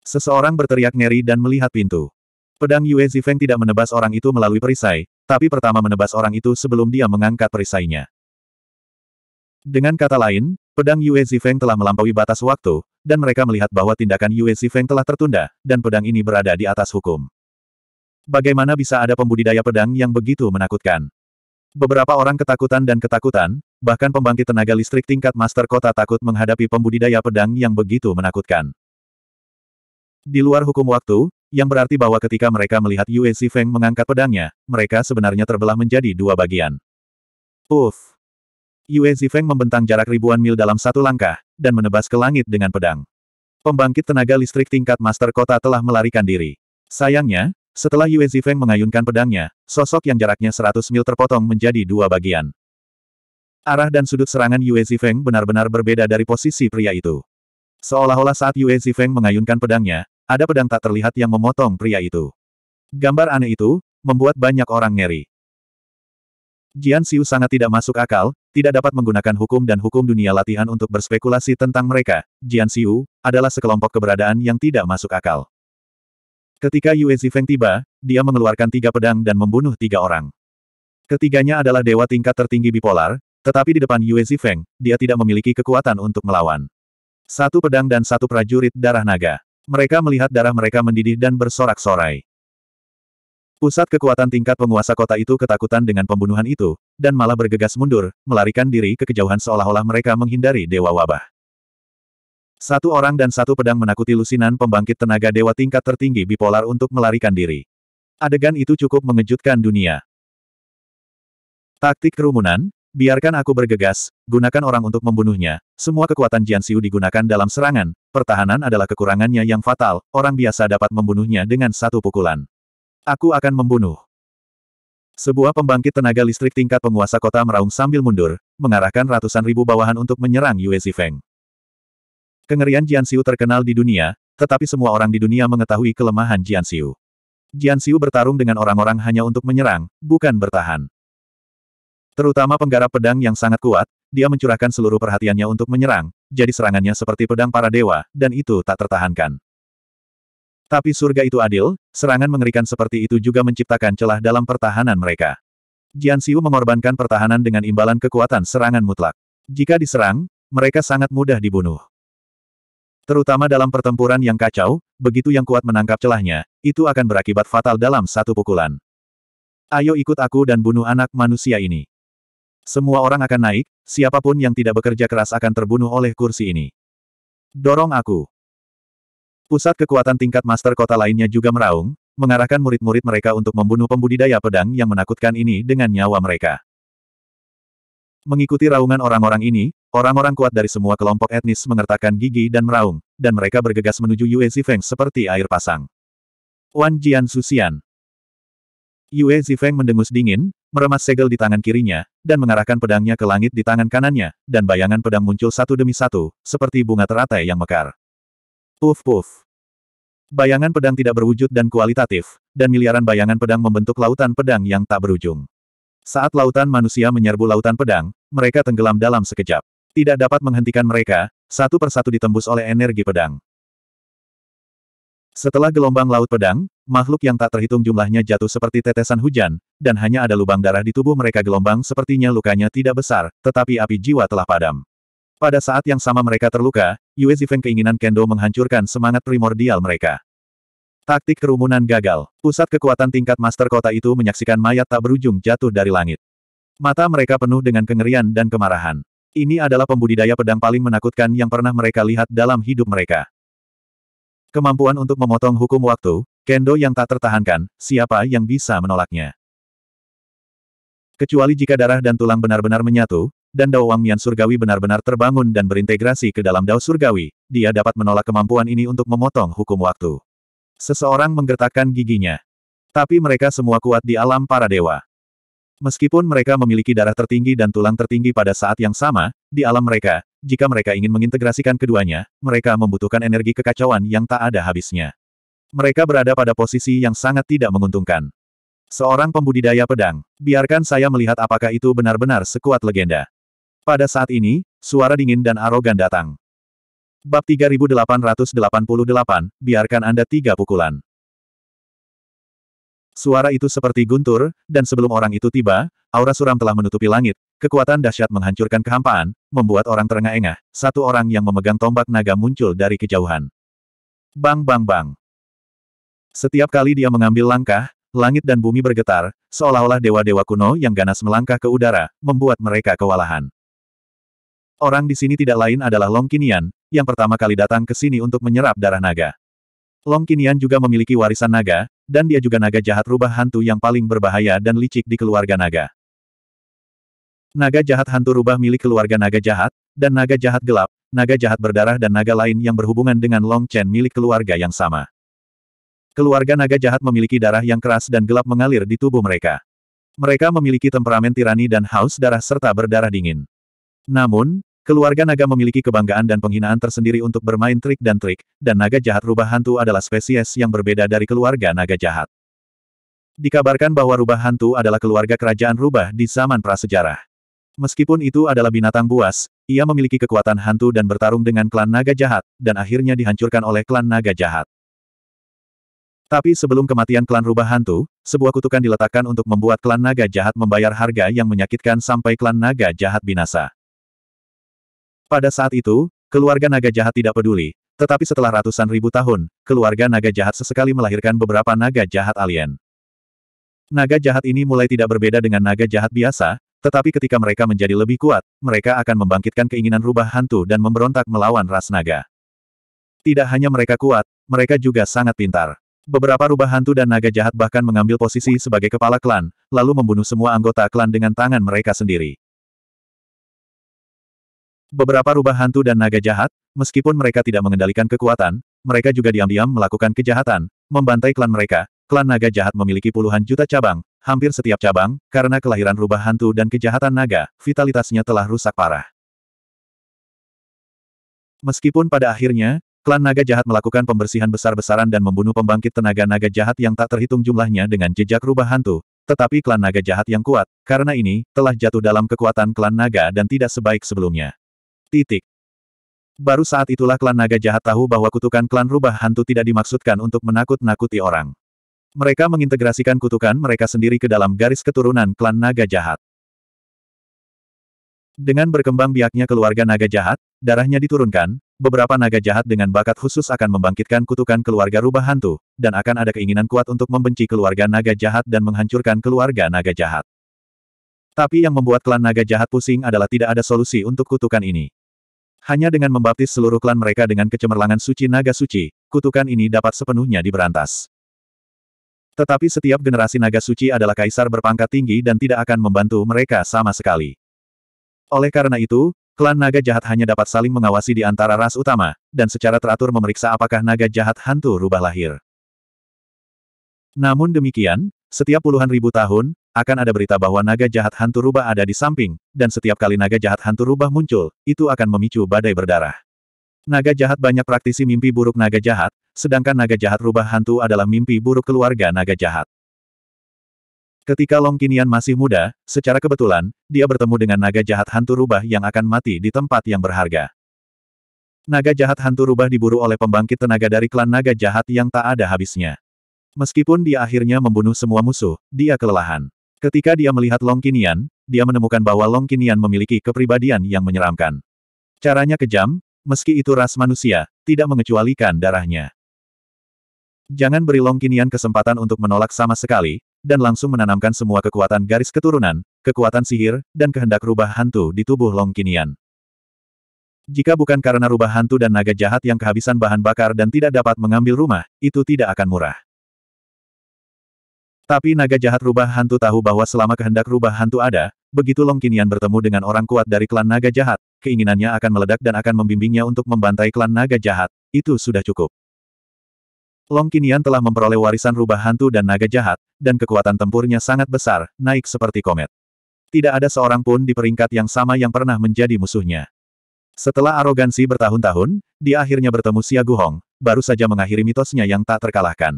Seseorang berteriak ngeri dan melihat pintu. Pedang Yue Zifeng tidak menebas orang itu melalui perisai, tapi pertama menebas orang itu sebelum dia mengangkat perisainya. Dengan kata lain, pedang Yue Zifeng telah melampaui batas waktu, dan mereka melihat bahwa tindakan Yue Zifeng telah tertunda, dan pedang ini berada di atas hukum. Bagaimana bisa ada pembudidaya pedang yang begitu menakutkan? Beberapa orang ketakutan dan ketakutan, Bahkan pembangkit tenaga listrik tingkat master kota takut menghadapi pembudidaya pedang yang begitu menakutkan. Di luar hukum waktu, yang berarti bahwa ketika mereka melihat Yue Feng mengangkat pedangnya, mereka sebenarnya terbelah menjadi dua bagian. Uff! Yue Feng membentang jarak ribuan mil dalam satu langkah, dan menebas ke langit dengan pedang. Pembangkit tenaga listrik tingkat master kota telah melarikan diri. Sayangnya, setelah Yue Feng mengayunkan pedangnya, sosok yang jaraknya 100 mil terpotong menjadi dua bagian. Arah dan sudut serangan Yue Zifeng benar-benar berbeda dari posisi pria itu. Seolah-olah saat Yue Zifeng mengayunkan pedangnya, ada pedang tak terlihat yang memotong pria itu. Gambar aneh itu, membuat banyak orang ngeri. Jian Xiu sangat tidak masuk akal, tidak dapat menggunakan hukum dan hukum dunia latihan untuk berspekulasi tentang mereka. Jian Xiu adalah sekelompok keberadaan yang tidak masuk akal. Ketika Yue Zifeng tiba, dia mengeluarkan tiga pedang dan membunuh tiga orang. Ketiganya adalah dewa tingkat tertinggi bipolar, tetapi di depan Yue Zifeng, dia tidak memiliki kekuatan untuk melawan. Satu pedang dan satu prajurit darah naga. Mereka melihat darah mereka mendidih dan bersorak-sorai. Pusat kekuatan tingkat penguasa kota itu ketakutan dengan pembunuhan itu, dan malah bergegas mundur, melarikan diri ke kejauhan seolah-olah mereka menghindari dewa wabah. Satu orang dan satu pedang menakuti lusinan pembangkit tenaga dewa tingkat tertinggi bipolar untuk melarikan diri. Adegan itu cukup mengejutkan dunia. Taktik kerumunan, Biarkan aku bergegas, gunakan orang untuk membunuhnya. Semua kekuatan Jiansiu digunakan dalam serangan, pertahanan adalah kekurangannya yang fatal, orang biasa dapat membunuhnya dengan satu pukulan. Aku akan membunuh. Sebuah pembangkit tenaga listrik tingkat penguasa kota meraung sambil mundur, mengarahkan ratusan ribu bawahan untuk menyerang Yue Zifeng. Kengerian Jiansiu terkenal di dunia, tetapi semua orang di dunia mengetahui kelemahan Jiansiu. Jiansiu bertarung dengan orang-orang hanya untuk menyerang, bukan bertahan. Terutama penggarap pedang yang sangat kuat, dia mencurahkan seluruh perhatiannya untuk menyerang, jadi serangannya seperti pedang para dewa, dan itu tak tertahankan. Tapi surga itu adil, serangan mengerikan seperti itu juga menciptakan celah dalam pertahanan mereka. Jian Xiu mengorbankan pertahanan dengan imbalan kekuatan serangan mutlak. Jika diserang, mereka sangat mudah dibunuh. Terutama dalam pertempuran yang kacau, begitu yang kuat menangkap celahnya, itu akan berakibat fatal dalam satu pukulan. Ayo ikut aku dan bunuh anak manusia ini. Semua orang akan naik, siapapun yang tidak bekerja keras akan terbunuh oleh kursi ini. Dorong aku. Pusat kekuatan tingkat master kota lainnya juga meraung, mengarahkan murid-murid mereka untuk membunuh pembudidaya pedang yang menakutkan ini dengan nyawa mereka. Mengikuti raungan orang-orang ini, orang-orang kuat dari semua kelompok etnis mengertakkan gigi dan meraung, dan mereka bergegas menuju Yue Zifeng seperti air pasang. Wan Jian Susian Yue Zifeng mendengus dingin, meremas segel di tangan kirinya, dan mengarahkan pedangnya ke langit di tangan kanannya, dan bayangan pedang muncul satu demi satu, seperti bunga teratai yang mekar. Puf puf. Bayangan pedang tidak berwujud dan kualitatif, dan miliaran bayangan pedang membentuk lautan pedang yang tak berujung. Saat lautan manusia menyerbu lautan pedang, mereka tenggelam dalam sekejap. Tidak dapat menghentikan mereka, satu persatu ditembus oleh energi pedang. Setelah gelombang laut pedang, makhluk yang tak terhitung jumlahnya jatuh seperti tetesan hujan, dan hanya ada lubang darah di tubuh mereka gelombang sepertinya lukanya tidak besar, tetapi api jiwa telah padam. Pada saat yang sama mereka terluka, Yue Zifeng keinginan Kendo menghancurkan semangat primordial mereka. Taktik kerumunan gagal. Pusat kekuatan tingkat master kota itu menyaksikan mayat tak berujung jatuh dari langit. Mata mereka penuh dengan kengerian dan kemarahan. Ini adalah pembudidaya pedang paling menakutkan yang pernah mereka lihat dalam hidup mereka. Kemampuan untuk memotong hukum waktu, Kendo yang tak tertahankan, siapa yang bisa menolaknya? Kecuali jika darah dan tulang benar-benar menyatu, dan Dao Wang Mian Surgawi benar-benar terbangun dan berintegrasi ke dalam Dao Surgawi, dia dapat menolak kemampuan ini untuk memotong hukum waktu. Seseorang menggertakkan giginya. Tapi mereka semua kuat di alam para dewa. Meskipun mereka memiliki darah tertinggi dan tulang tertinggi pada saat yang sama, di alam mereka, jika mereka ingin mengintegrasikan keduanya, mereka membutuhkan energi kekacauan yang tak ada habisnya. Mereka berada pada posisi yang sangat tidak menguntungkan. Seorang pembudidaya pedang, biarkan saya melihat apakah itu benar-benar sekuat legenda. Pada saat ini, suara dingin dan arogan datang. Bab 3888, biarkan Anda tiga pukulan. Suara itu seperti guntur, dan sebelum orang itu tiba, aura suram telah menutupi langit, kekuatan dahsyat menghancurkan kehampaan, membuat orang terengah-engah, satu orang yang memegang tombak naga muncul dari kejauhan. Bang bang bang, setiap kali dia mengambil langkah, langit dan bumi bergetar, seolah-olah dewa-dewa kuno yang ganas melangkah ke udara, membuat mereka kewalahan. Orang di sini tidak lain adalah Long Kinian, yang pertama kali datang ke sini untuk menyerap darah naga. Long Kinian juga memiliki warisan naga, dan dia juga naga jahat rubah hantu yang paling berbahaya dan licik di keluarga naga. Naga jahat hantu rubah milik keluarga naga jahat, dan naga jahat gelap, naga jahat berdarah dan naga lain yang berhubungan dengan Long Chen milik keluarga yang sama. Keluarga naga jahat memiliki darah yang keras dan gelap mengalir di tubuh mereka. Mereka memiliki temperamen tirani dan haus darah serta berdarah dingin. Namun, keluarga naga memiliki kebanggaan dan penghinaan tersendiri untuk bermain trik dan trik, dan naga jahat rubah hantu adalah spesies yang berbeda dari keluarga naga jahat. Dikabarkan bahwa rubah hantu adalah keluarga kerajaan rubah di zaman prasejarah. Meskipun itu adalah binatang buas, ia memiliki kekuatan hantu dan bertarung dengan klan naga jahat, dan akhirnya dihancurkan oleh klan naga jahat. Tapi sebelum kematian klan rubah hantu, sebuah kutukan diletakkan untuk membuat klan naga jahat membayar harga yang menyakitkan sampai klan naga jahat binasa. Pada saat itu, keluarga naga jahat tidak peduli, tetapi setelah ratusan ribu tahun, keluarga naga jahat sesekali melahirkan beberapa naga jahat alien. Naga jahat ini mulai tidak berbeda dengan naga jahat biasa, tetapi ketika mereka menjadi lebih kuat, mereka akan membangkitkan keinginan rubah hantu dan memberontak melawan ras naga. Tidak hanya mereka kuat, mereka juga sangat pintar. Beberapa rubah hantu dan naga jahat bahkan mengambil posisi sebagai kepala klan, lalu membunuh semua anggota klan dengan tangan mereka sendiri. Beberapa rubah hantu dan naga jahat, meskipun mereka tidak mengendalikan kekuatan, mereka juga diam-diam melakukan kejahatan, membantai klan mereka. Klan naga jahat memiliki puluhan juta cabang, hampir setiap cabang, karena kelahiran rubah hantu dan kejahatan naga, vitalitasnya telah rusak parah. Meskipun pada akhirnya, Klan naga jahat melakukan pembersihan besar-besaran dan membunuh pembangkit tenaga naga jahat yang tak terhitung jumlahnya dengan jejak rubah hantu, tetapi klan naga jahat yang kuat, karena ini, telah jatuh dalam kekuatan klan naga dan tidak sebaik sebelumnya. Titik. Baru saat itulah klan naga jahat tahu bahwa kutukan klan rubah hantu tidak dimaksudkan untuk menakut-nakuti orang. Mereka mengintegrasikan kutukan mereka sendiri ke dalam garis keturunan klan naga jahat. Dengan berkembang biaknya keluarga naga jahat, darahnya diturunkan, beberapa naga jahat dengan bakat khusus akan membangkitkan kutukan keluarga rubah hantu, dan akan ada keinginan kuat untuk membenci keluarga naga jahat dan menghancurkan keluarga naga jahat. Tapi yang membuat klan naga jahat pusing adalah tidak ada solusi untuk kutukan ini. Hanya dengan membaptis seluruh klan mereka dengan kecemerlangan suci naga suci, kutukan ini dapat sepenuhnya diberantas. Tetapi setiap generasi naga suci adalah kaisar berpangkat tinggi dan tidak akan membantu mereka sama sekali. Oleh karena itu, Klan naga jahat hanya dapat saling mengawasi di antara ras utama, dan secara teratur memeriksa apakah naga jahat hantu rubah lahir. Namun demikian, setiap puluhan ribu tahun, akan ada berita bahwa naga jahat hantu rubah ada di samping, dan setiap kali naga jahat hantu rubah muncul, itu akan memicu badai berdarah. Naga jahat banyak praktisi mimpi buruk naga jahat, sedangkan naga jahat rubah hantu adalah mimpi buruk keluarga naga jahat. Ketika Long Kinian masih muda, secara kebetulan, dia bertemu dengan naga jahat hantu rubah yang akan mati di tempat yang berharga. Naga jahat hantu rubah diburu oleh pembangkit tenaga dari klan naga jahat yang tak ada habisnya. Meskipun dia akhirnya membunuh semua musuh, dia kelelahan. Ketika dia melihat Long Kinian, dia menemukan bahwa Long Kinian memiliki kepribadian yang menyeramkan. Caranya kejam, meski itu ras manusia, tidak mengecualikan darahnya. Jangan beri Long Kinian kesempatan untuk menolak sama sekali, dan langsung menanamkan semua kekuatan garis keturunan, kekuatan sihir, dan kehendak rubah hantu di tubuh Long Kinian. Jika bukan karena rubah hantu dan naga jahat yang kehabisan bahan bakar dan tidak dapat mengambil rumah, itu tidak akan murah. Tapi naga jahat rubah hantu tahu bahwa selama kehendak rubah hantu ada, begitu Long Kinian bertemu dengan orang kuat dari klan naga jahat, keinginannya akan meledak dan akan membimbingnya untuk membantai klan naga jahat, itu sudah cukup. Long Kinian telah memperoleh warisan rubah hantu dan naga jahat, dan kekuatan tempurnya sangat besar, naik seperti komet. Tidak ada seorang pun di peringkat yang sama yang pernah menjadi musuhnya. Setelah arogansi bertahun-tahun, dia akhirnya bertemu Xia Guhong, baru saja mengakhiri mitosnya yang tak terkalahkan.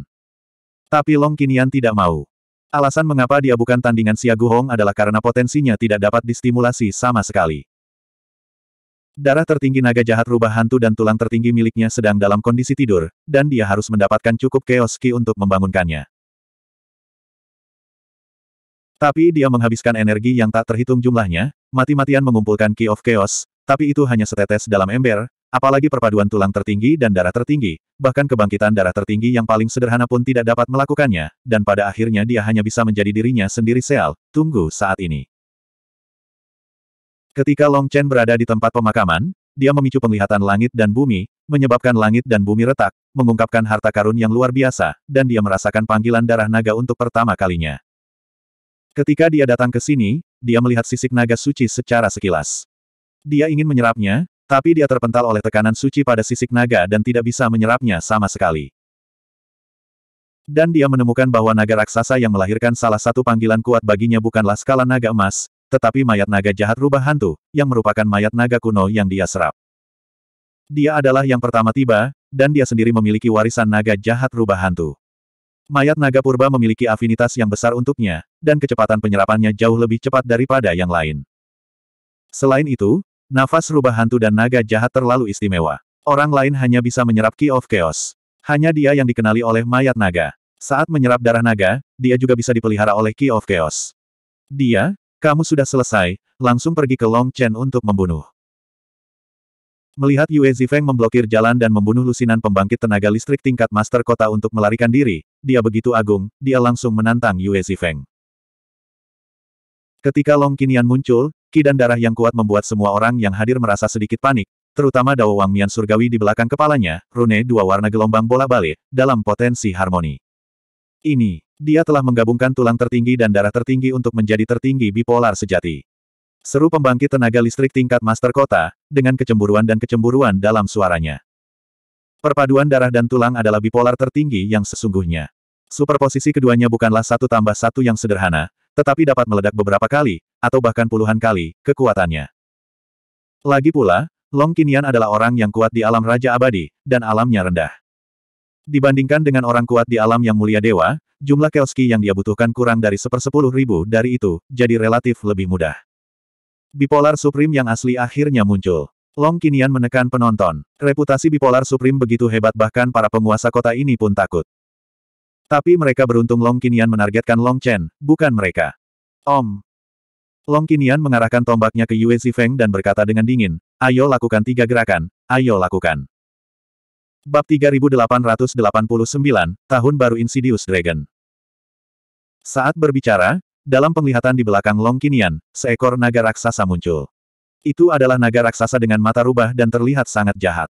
Tapi Long Kinian tidak mau. Alasan mengapa dia bukan tandingan Xia Guhong adalah karena potensinya tidak dapat distimulasi sama sekali. Darah tertinggi naga jahat rubah hantu dan tulang tertinggi miliknya sedang dalam kondisi tidur, dan dia harus mendapatkan cukup chaos ki untuk membangunkannya. Tapi dia menghabiskan energi yang tak terhitung jumlahnya, mati-matian mengumpulkan Key of Chaos, tapi itu hanya setetes dalam ember, apalagi perpaduan tulang tertinggi dan darah tertinggi, bahkan kebangkitan darah tertinggi yang paling sederhana pun tidak dapat melakukannya, dan pada akhirnya dia hanya bisa menjadi dirinya sendiri Seal, tunggu saat ini. Ketika Long Chen berada di tempat pemakaman, dia memicu penglihatan langit dan bumi, menyebabkan langit dan bumi retak, mengungkapkan harta karun yang luar biasa, dan dia merasakan panggilan darah naga untuk pertama kalinya. Ketika dia datang ke sini, dia melihat sisik naga suci secara sekilas. Dia ingin menyerapnya, tapi dia terpental oleh tekanan suci pada sisik naga dan tidak bisa menyerapnya sama sekali. Dan dia menemukan bahwa naga raksasa yang melahirkan salah satu panggilan kuat baginya bukanlah skala naga emas, tetapi mayat naga jahat rubah hantu, yang merupakan mayat naga kuno yang dia serap. Dia adalah yang pertama tiba, dan dia sendiri memiliki warisan naga jahat rubah hantu. Mayat naga purba memiliki afinitas yang besar untuknya, dan kecepatan penyerapannya jauh lebih cepat daripada yang lain. Selain itu, nafas rubah hantu dan naga jahat terlalu istimewa. Orang lain hanya bisa menyerap Key of Chaos. Hanya dia yang dikenali oleh mayat naga. Saat menyerap darah naga, dia juga bisa dipelihara oleh Key of Chaos. Dia, kamu sudah selesai, langsung pergi ke Long Chen untuk membunuh. Melihat Yue Zifeng memblokir jalan dan membunuh lusinan pembangkit tenaga listrik tingkat master kota untuk melarikan diri, dia begitu agung, dia langsung menantang Yue Zifeng. Ketika Long Qinian muncul, ki dan darah yang kuat membuat semua orang yang hadir merasa sedikit panik, terutama Dao Wang Mian surgawi di belakang kepalanya, rune dua warna gelombang bola balik, dalam potensi harmoni. Ini, dia telah menggabungkan tulang tertinggi dan darah tertinggi untuk menjadi tertinggi bipolar sejati. Seru pembangkit tenaga listrik tingkat master kota, dengan kecemburuan dan kecemburuan dalam suaranya. Perpaduan darah dan tulang adalah bipolar tertinggi yang sesungguhnya. Superposisi keduanya bukanlah satu tambah satu yang sederhana, tetapi dapat meledak beberapa kali, atau bahkan puluhan kali, kekuatannya. Lagi pula, Long Kinian adalah orang yang kuat di alam Raja Abadi, dan alamnya rendah. Dibandingkan dengan orang kuat di alam yang mulia dewa, jumlah Kelski yang dia butuhkan kurang dari sepersepuluh ribu dari itu, jadi relatif lebih mudah. Bipolar Supreme yang asli akhirnya muncul. Long Kinian menekan penonton. Reputasi Bipolar Supreme begitu hebat bahkan para penguasa kota ini pun takut. Tapi mereka beruntung Long Kinian menargetkan Long Chen, bukan mereka. Om, Long Kinian mengarahkan tombaknya ke Yue Zifeng dan berkata dengan dingin, ayo lakukan tiga gerakan, ayo lakukan. Bab 3889, Tahun Baru Insidious Dragon Saat berbicara, dalam penglihatan di belakang Long Kinian, seekor naga raksasa muncul. Itu adalah naga raksasa dengan mata rubah dan terlihat sangat jahat.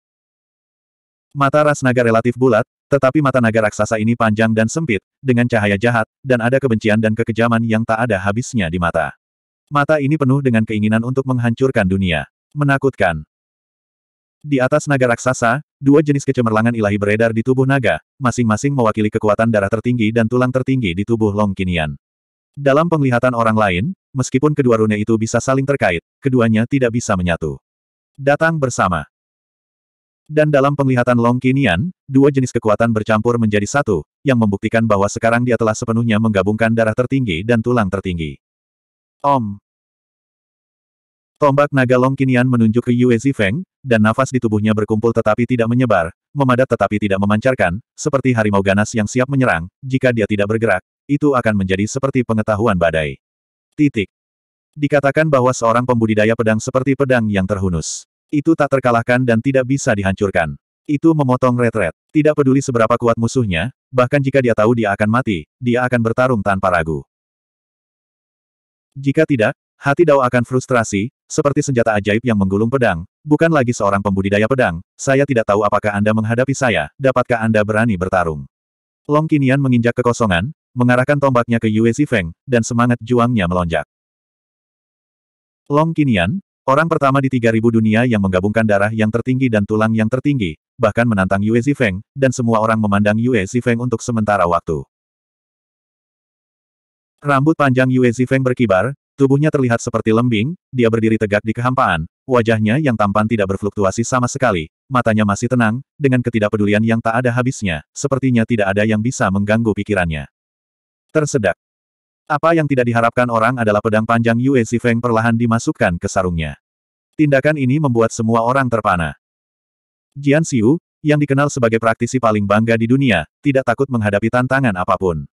Mata ras naga relatif bulat, tetapi mata naga raksasa ini panjang dan sempit, dengan cahaya jahat, dan ada kebencian dan kekejaman yang tak ada habisnya di mata. Mata ini penuh dengan keinginan untuk menghancurkan dunia. Menakutkan. Di atas naga raksasa, dua jenis kecemerlangan ilahi beredar di tubuh naga, masing-masing mewakili kekuatan darah tertinggi dan tulang tertinggi di tubuh Long Kinian. Dalam penglihatan orang lain, meskipun kedua rune itu bisa saling terkait, keduanya tidak bisa menyatu. Datang bersama. Dan dalam penglihatan Long Kinian, dua jenis kekuatan bercampur menjadi satu, yang membuktikan bahwa sekarang dia telah sepenuhnya menggabungkan darah tertinggi dan tulang tertinggi. Om, Tombak naga Long Kinian menunjuk ke Yue Zifeng, dan nafas di tubuhnya berkumpul tetapi tidak menyebar, memadat tetapi tidak memancarkan, seperti harimau ganas yang siap menyerang, jika dia tidak bergerak, itu akan menjadi seperti pengetahuan badai. Titik. Dikatakan bahwa seorang pembudidaya pedang seperti pedang yang terhunus. Itu tak terkalahkan dan tidak bisa dihancurkan. Itu memotong retret. Tidak peduli seberapa kuat musuhnya, bahkan jika dia tahu dia akan mati, dia akan bertarung tanpa ragu. Jika tidak, hati Dao akan frustrasi, seperti senjata ajaib yang menggulung pedang, bukan lagi seorang pembudidaya pedang, saya tidak tahu apakah Anda menghadapi saya, dapatkah Anda berani bertarung. Long Kinian menginjak kekosongan, mengarahkan tombaknya ke Yue Zifeng, dan semangat juangnya melonjak. Long Kinian, orang pertama di 3000 dunia yang menggabungkan darah yang tertinggi dan tulang yang tertinggi, bahkan menantang Yue Zifeng, dan semua orang memandang Yue Zifeng untuk sementara waktu. Rambut panjang Yue Zifeng berkibar, Tubuhnya terlihat seperti lembing, dia berdiri tegak di kehampaan, wajahnya yang tampan tidak berfluktuasi sama sekali, matanya masih tenang, dengan ketidakpedulian yang tak ada habisnya, sepertinya tidak ada yang bisa mengganggu pikirannya. Tersedak. Apa yang tidak diharapkan orang adalah pedang panjang Yue Feng perlahan dimasukkan ke sarungnya. Tindakan ini membuat semua orang terpana. Jian Xiu, yang dikenal sebagai praktisi paling bangga di dunia, tidak takut menghadapi tantangan apapun.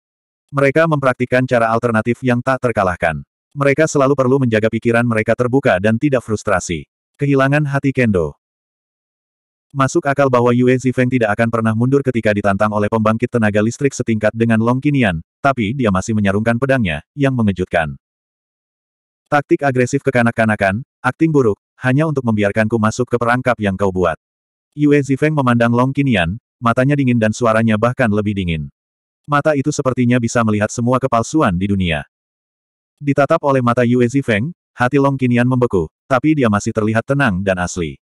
Mereka mempraktikkan cara alternatif yang tak terkalahkan. Mereka selalu perlu menjaga pikiran mereka terbuka dan tidak frustrasi. Kehilangan hati Kendo. Masuk akal bahwa Yue Zifeng tidak akan pernah mundur ketika ditantang oleh pembangkit tenaga listrik setingkat dengan Long Qinian, tapi dia masih menyarungkan pedangnya, yang mengejutkan. Taktik agresif kekanak-kanakan, akting buruk, hanya untuk membiarkanku masuk ke perangkap yang kau buat. Yue Zifeng memandang Long Qinian, matanya dingin dan suaranya bahkan lebih dingin. Mata itu sepertinya bisa melihat semua kepalsuan di dunia. Ditatap oleh mata Yue Zifeng, hati Long Qinian membeku, tapi dia masih terlihat tenang dan asli.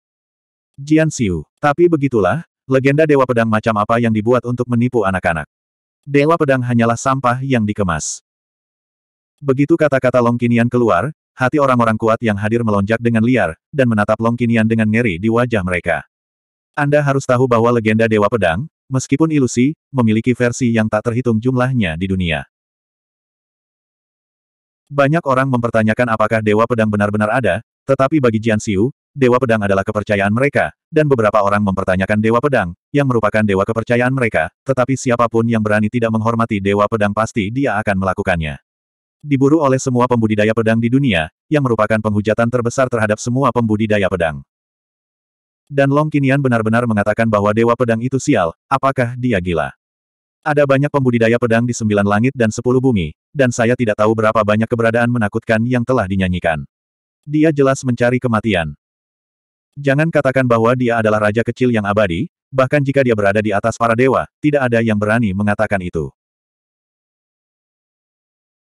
Jian Xiu. Tapi begitulah, legenda Dewa Pedang macam apa yang dibuat untuk menipu anak-anak. Dewa Pedang hanyalah sampah yang dikemas. Begitu kata-kata Long Qinian keluar, hati orang-orang kuat yang hadir melonjak dengan liar, dan menatap Long Qinian dengan ngeri di wajah mereka. Anda harus tahu bahwa legenda Dewa Pedang, meskipun ilusi, memiliki versi yang tak terhitung jumlahnya di dunia. Banyak orang mempertanyakan apakah Dewa Pedang benar-benar ada, tetapi bagi Jian Xiu, Dewa Pedang adalah kepercayaan mereka, dan beberapa orang mempertanyakan Dewa Pedang, yang merupakan dewa kepercayaan mereka, tetapi siapapun yang berani tidak menghormati Dewa Pedang pasti dia akan melakukannya. Diburu oleh semua pembudidaya pedang di dunia, yang merupakan penghujatan terbesar terhadap semua pembudidaya pedang. Dan Long Kinian benar-benar mengatakan bahwa Dewa Pedang itu sial, apakah dia gila? Ada banyak pembudidaya pedang di sembilan langit dan sepuluh bumi, dan saya tidak tahu berapa banyak keberadaan menakutkan yang telah dinyanyikan. Dia jelas mencari kematian. Jangan katakan bahwa dia adalah raja kecil yang abadi, bahkan jika dia berada di atas para dewa, tidak ada yang berani mengatakan itu.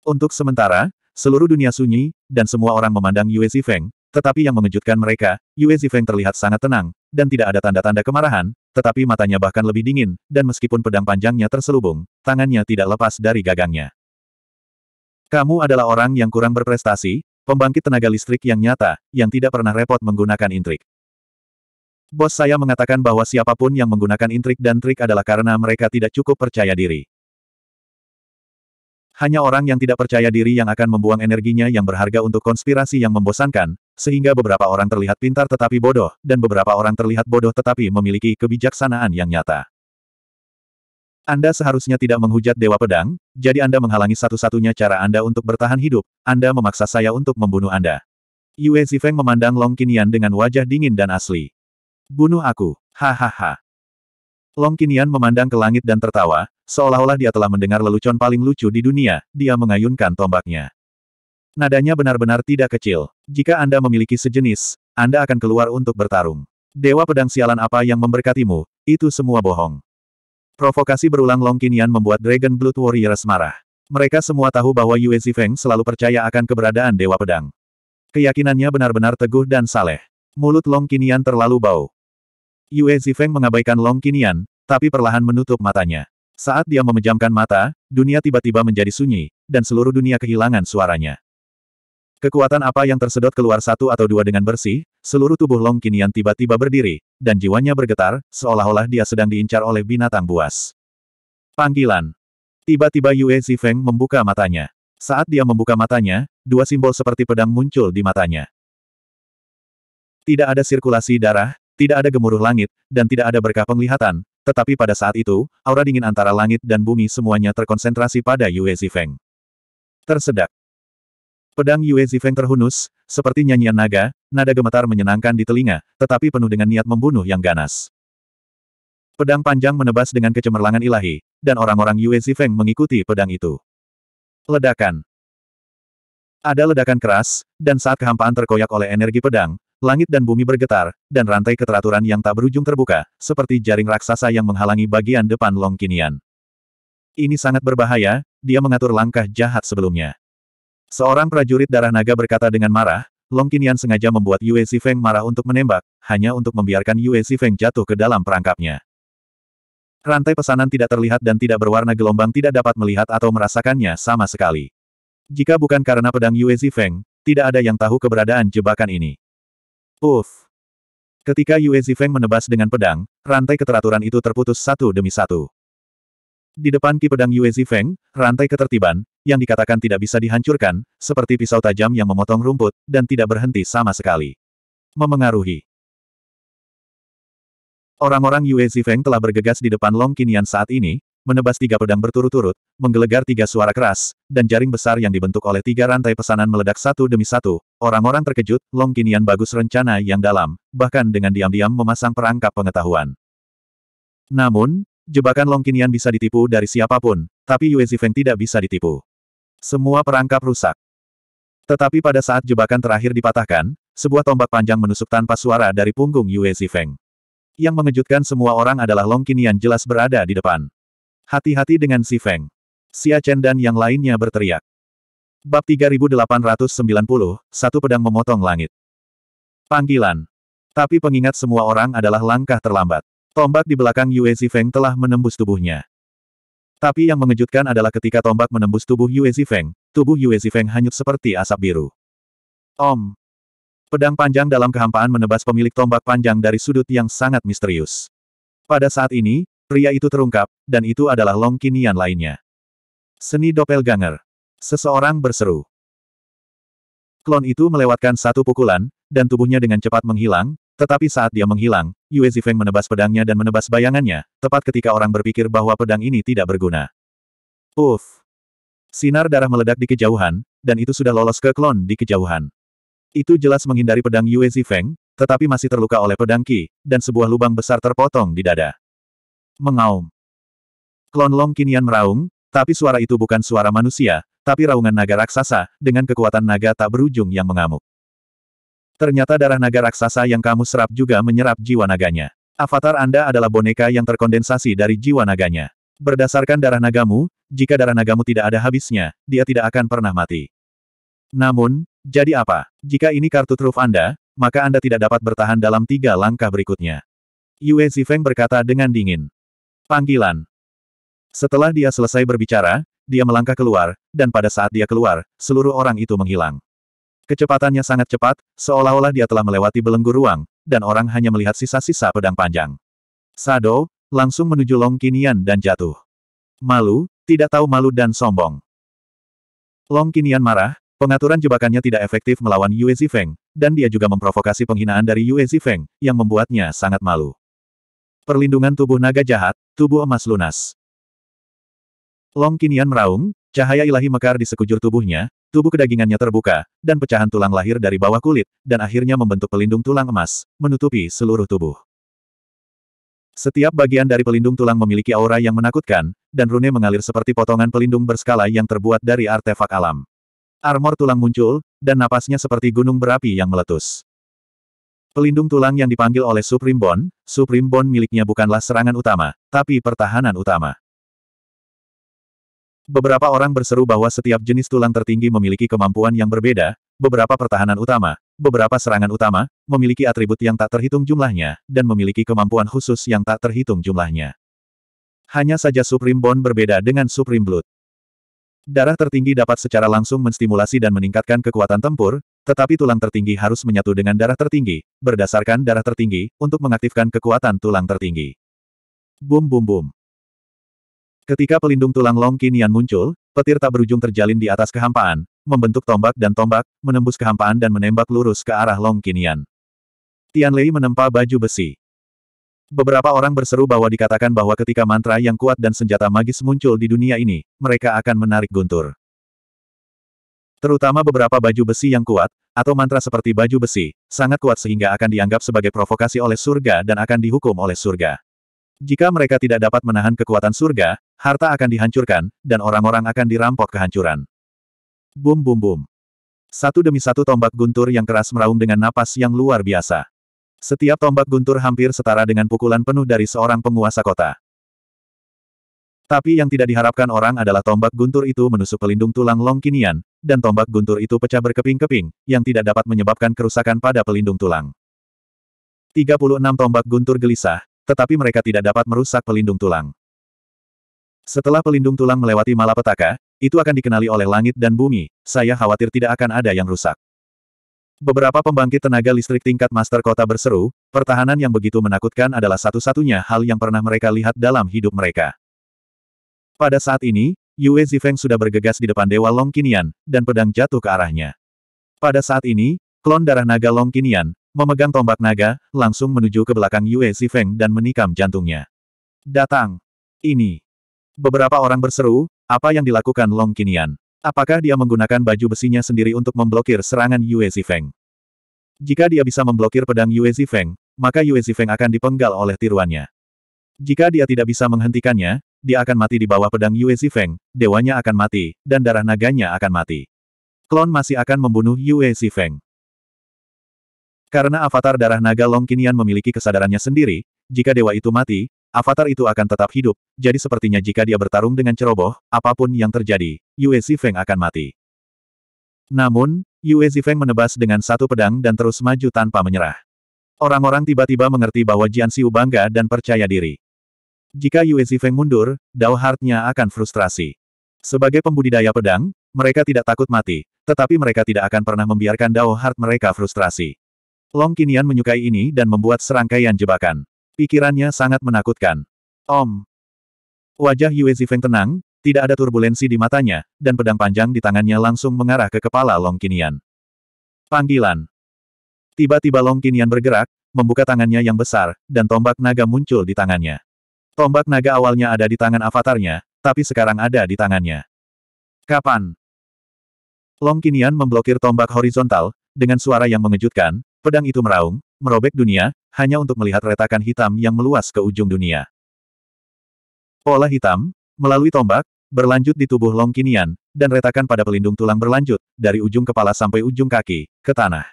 Untuk sementara, seluruh dunia sunyi, dan semua orang memandang Yue Zifeng, tetapi yang mengejutkan mereka, Yue Zifeng terlihat sangat tenang, dan tidak ada tanda-tanda kemarahan, tetapi matanya bahkan lebih dingin, dan meskipun pedang panjangnya terselubung, tangannya tidak lepas dari gagangnya. Kamu adalah orang yang kurang berprestasi, pembangkit tenaga listrik yang nyata, yang tidak pernah repot menggunakan intrik. Bos saya mengatakan bahwa siapapun yang menggunakan intrik dan trik adalah karena mereka tidak cukup percaya diri. Hanya orang yang tidak percaya diri yang akan membuang energinya yang berharga untuk konspirasi yang membosankan, sehingga beberapa orang terlihat pintar tetapi bodoh, dan beberapa orang terlihat bodoh tetapi memiliki kebijaksanaan yang nyata. Anda seharusnya tidak menghujat Dewa Pedang, jadi Anda menghalangi satu-satunya cara Anda untuk bertahan hidup, Anda memaksa saya untuk membunuh Anda. Yue Zifeng memandang Long Qinian dengan wajah dingin dan asli. Bunuh aku, hahaha. Long Qinian memandang ke langit dan tertawa, seolah-olah dia telah mendengar lelucon paling lucu di dunia, dia mengayunkan tombaknya. Nadanya benar-benar tidak kecil. Jika Anda memiliki sejenis, Anda akan keluar untuk bertarung. Dewa pedang sialan apa yang memberkatimu, itu semua bohong. Provokasi berulang Long Qinian membuat Dragon Blood Warriors marah. Mereka semua tahu bahwa Yue Zifeng selalu percaya akan keberadaan Dewa Pedang. Keyakinannya benar-benar teguh dan saleh. Mulut Long Qinian terlalu bau. Yue Zifeng mengabaikan Long Qinian, tapi perlahan menutup matanya. Saat dia memejamkan mata, dunia tiba-tiba menjadi sunyi, dan seluruh dunia kehilangan suaranya. Kekuatan apa yang tersedot keluar satu atau dua dengan bersih, seluruh tubuh Long Kinian tiba-tiba berdiri, dan jiwanya bergetar, seolah-olah dia sedang diincar oleh binatang buas. Panggilan. Tiba-tiba Yue Zifeng membuka matanya. Saat dia membuka matanya, dua simbol seperti pedang muncul di matanya. Tidak ada sirkulasi darah, tidak ada gemuruh langit, dan tidak ada berkah penglihatan, tetapi pada saat itu, aura dingin antara langit dan bumi semuanya terkonsentrasi pada Yue Zifeng. Tersedak. Pedang Yue Zifeng terhunus, seperti nyanyian naga, nada gemetar menyenangkan di telinga, tetapi penuh dengan niat membunuh yang ganas. Pedang panjang menebas dengan kecemerlangan ilahi, dan orang-orang Yue Zifeng mengikuti pedang itu. Ledakan. Ada ledakan keras, dan saat kehampaan terkoyak oleh energi pedang, langit dan bumi bergetar, dan rantai keteraturan yang tak berujung terbuka, seperti jaring raksasa yang menghalangi bagian depan Long Kinian. Ini sangat berbahaya, dia mengatur langkah jahat sebelumnya. Seorang prajurit darah naga berkata dengan marah, Long Qinian sengaja membuat Yue Zifeng marah untuk menembak, hanya untuk membiarkan Yue Zifeng jatuh ke dalam perangkapnya. Rantai pesanan tidak terlihat dan tidak berwarna gelombang tidak dapat melihat atau merasakannya sama sekali. Jika bukan karena pedang Yue Zifeng, tidak ada yang tahu keberadaan jebakan ini. Uff! Ketika Yue Zifeng menebas dengan pedang, rantai keteraturan itu terputus satu demi satu. Di depan Ki Pedang Yue Zifeng, rantai ketertiban, yang dikatakan tidak bisa dihancurkan, seperti pisau tajam yang memotong rumput, dan tidak berhenti sama sekali. Memengaruhi. Orang-orang Yue Zifeng telah bergegas di depan Long Qinian saat ini, menebas tiga pedang berturut-turut, menggelegar tiga suara keras, dan jaring besar yang dibentuk oleh tiga rantai pesanan meledak satu demi satu. Orang-orang terkejut, Long Qinian bagus rencana yang dalam, bahkan dengan diam-diam memasang perangkap pengetahuan. Namun, Jebakan Long Qinian bisa ditipu dari siapapun, tapi Yue Zifeng tidak bisa ditipu. Semua perangkap rusak. Tetapi pada saat jebakan terakhir dipatahkan, sebuah tombak panjang menusuk tanpa suara dari punggung Yue Zifeng. Yang mengejutkan semua orang adalah Long Qinian jelas berada di depan. Hati-hati dengan Zifeng. Xia Chen dan yang lainnya berteriak. Bab 3890, satu pedang memotong langit. Panggilan. Tapi pengingat semua orang adalah langkah terlambat. Tombak di belakang Yue Zifeng telah menembus tubuhnya. Tapi yang mengejutkan adalah ketika tombak menembus tubuh Yue Zifeng, tubuh Yue Zifeng hanyut seperti asap biru. Om! Pedang panjang dalam kehampaan menebas pemilik tombak panjang dari sudut yang sangat misterius. Pada saat ini, pria itu terungkap, dan itu adalah Long Kinian lainnya. Seni Doppelganger. Seseorang berseru. Klon itu melewatkan satu pukulan, dan tubuhnya dengan cepat menghilang, tetapi saat dia menghilang, Yue Zifeng menebas pedangnya dan menebas bayangannya, tepat ketika orang berpikir bahwa pedang ini tidak berguna. Uff! Sinar darah meledak di kejauhan, dan itu sudah lolos ke klon di kejauhan. Itu jelas menghindari pedang Yue Zifeng, tetapi masih terluka oleh pedang Qi, dan sebuah lubang besar terpotong di dada. Mengaum. Klon Long Kinian meraung, tapi suara itu bukan suara manusia, tapi raungan naga raksasa, dengan kekuatan naga tak berujung yang mengamuk. Ternyata darah naga raksasa yang kamu serap juga menyerap jiwa naganya. Avatar Anda adalah boneka yang terkondensasi dari jiwa naganya. Berdasarkan darah nagamu, jika darah nagamu tidak ada habisnya, dia tidak akan pernah mati. Namun, jadi apa? Jika ini kartu truf Anda, maka Anda tidak dapat bertahan dalam tiga langkah berikutnya. Yue Zifeng berkata dengan dingin. Panggilan. Setelah dia selesai berbicara, dia melangkah keluar, dan pada saat dia keluar, seluruh orang itu menghilang. Kecepatannya sangat cepat, seolah-olah dia telah melewati belenggu ruang, dan orang hanya melihat sisa-sisa pedang panjang. Sado, langsung menuju Long Kinian dan jatuh. Malu, tidak tahu malu dan sombong. Long Kinian marah, pengaturan jebakannya tidak efektif melawan Yue Zifeng, dan dia juga memprovokasi penghinaan dari Yue Zifeng, yang membuatnya sangat malu. Perlindungan tubuh naga jahat, tubuh emas lunas. Long Kinian meraung, Cahaya ilahi mekar di sekujur tubuhnya, tubuh kedagingannya terbuka, dan pecahan tulang lahir dari bawah kulit, dan akhirnya membentuk pelindung tulang emas, menutupi seluruh tubuh. Setiap bagian dari pelindung tulang memiliki aura yang menakutkan, dan rune mengalir seperti potongan pelindung berskala yang terbuat dari artefak alam. Armor tulang muncul, dan napasnya seperti gunung berapi yang meletus. Pelindung tulang yang dipanggil oleh Supreme Bond, Supreme Bond miliknya bukanlah serangan utama, tapi pertahanan utama. Beberapa orang berseru bahwa setiap jenis tulang tertinggi memiliki kemampuan yang berbeda, beberapa pertahanan utama, beberapa serangan utama, memiliki atribut yang tak terhitung jumlahnya, dan memiliki kemampuan khusus yang tak terhitung jumlahnya. Hanya saja Supreme Bond berbeda dengan Supreme Blood. Darah tertinggi dapat secara langsung menstimulasi dan meningkatkan kekuatan tempur, tetapi tulang tertinggi harus menyatu dengan darah tertinggi, berdasarkan darah tertinggi, untuk mengaktifkan kekuatan tulang tertinggi. Bum bum bum. Ketika pelindung tulang Long Qinian muncul, petir tak berujung terjalin di atas kehampaan, membentuk tombak dan tombak, menembus kehampaan dan menembak lurus ke arah Long Qinian. Tian Lei menempa baju besi. Beberapa orang berseru bahwa dikatakan bahwa ketika mantra yang kuat dan senjata magis muncul di dunia ini, mereka akan menarik guntur. Terutama beberapa baju besi yang kuat, atau mantra seperti baju besi, sangat kuat sehingga akan dianggap sebagai provokasi oleh surga dan akan dihukum oleh surga. Jika mereka tidak dapat menahan kekuatan surga, Harta akan dihancurkan, dan orang-orang akan dirampok kehancuran. Bum bum bum. Satu demi satu tombak guntur yang keras meraung dengan napas yang luar biasa. Setiap tombak guntur hampir setara dengan pukulan penuh dari seorang penguasa kota. Tapi yang tidak diharapkan orang adalah tombak guntur itu menusuk pelindung tulang longkinian, dan tombak guntur itu pecah berkeping-keping, yang tidak dapat menyebabkan kerusakan pada pelindung tulang. 36 tombak guntur gelisah, tetapi mereka tidak dapat merusak pelindung tulang. Setelah pelindung tulang melewati malapetaka, itu akan dikenali oleh langit dan bumi, saya khawatir tidak akan ada yang rusak. Beberapa pembangkit tenaga listrik tingkat master kota berseru, pertahanan yang begitu menakutkan adalah satu-satunya hal yang pernah mereka lihat dalam hidup mereka. Pada saat ini, Yue Zifeng sudah bergegas di depan Dewa Long Kinian, dan pedang jatuh ke arahnya. Pada saat ini, klon darah naga Long Kinian, memegang tombak naga, langsung menuju ke belakang Yue Zifeng dan menikam jantungnya. Datang! Ini! Beberapa orang berseru, apa yang dilakukan Long Qinian? Apakah dia menggunakan baju besinya sendiri untuk memblokir serangan Yue Zifeng? Jika dia bisa memblokir pedang Yue Zifeng, maka Yue Zifeng akan dipenggal oleh tiruannya. Jika dia tidak bisa menghentikannya, dia akan mati di bawah pedang Yue Zifeng, dewanya akan mati, dan darah naganya akan mati. Klon masih akan membunuh Yue Zifeng. Karena avatar darah naga Long Qinian memiliki kesadarannya sendiri, jika dewa itu mati, Avatar itu akan tetap hidup, jadi sepertinya jika dia bertarung dengan ceroboh, apapun yang terjadi, Yue Zifeng akan mati. Namun, Yue Zifeng menebas dengan satu pedang dan terus maju tanpa menyerah. Orang-orang tiba-tiba mengerti bahwa Jian Xiu bangga dan percaya diri. Jika Yue Zifeng mundur, Dao Heart-nya akan frustrasi. Sebagai pembudidaya pedang, mereka tidak takut mati, tetapi mereka tidak akan pernah membiarkan Dao Heart mereka frustrasi. Long Kinian menyukai ini dan membuat serangkaian jebakan. Pikirannya sangat menakutkan. Om. Wajah Yue Zifeng tenang, tidak ada turbulensi di matanya, dan pedang panjang di tangannya langsung mengarah ke kepala Long Kinian. Panggilan. Tiba-tiba Long Kinian bergerak, membuka tangannya yang besar, dan tombak naga muncul di tangannya. Tombak naga awalnya ada di tangan avatarnya, tapi sekarang ada di tangannya. Kapan? Long Kinian memblokir tombak horizontal, dengan suara yang mengejutkan, pedang itu meraung, merobek dunia, hanya untuk melihat retakan hitam yang meluas ke ujung dunia. Pola hitam, melalui tombak, berlanjut di tubuh Long Longkinian, dan retakan pada pelindung tulang berlanjut, dari ujung kepala sampai ujung kaki, ke tanah.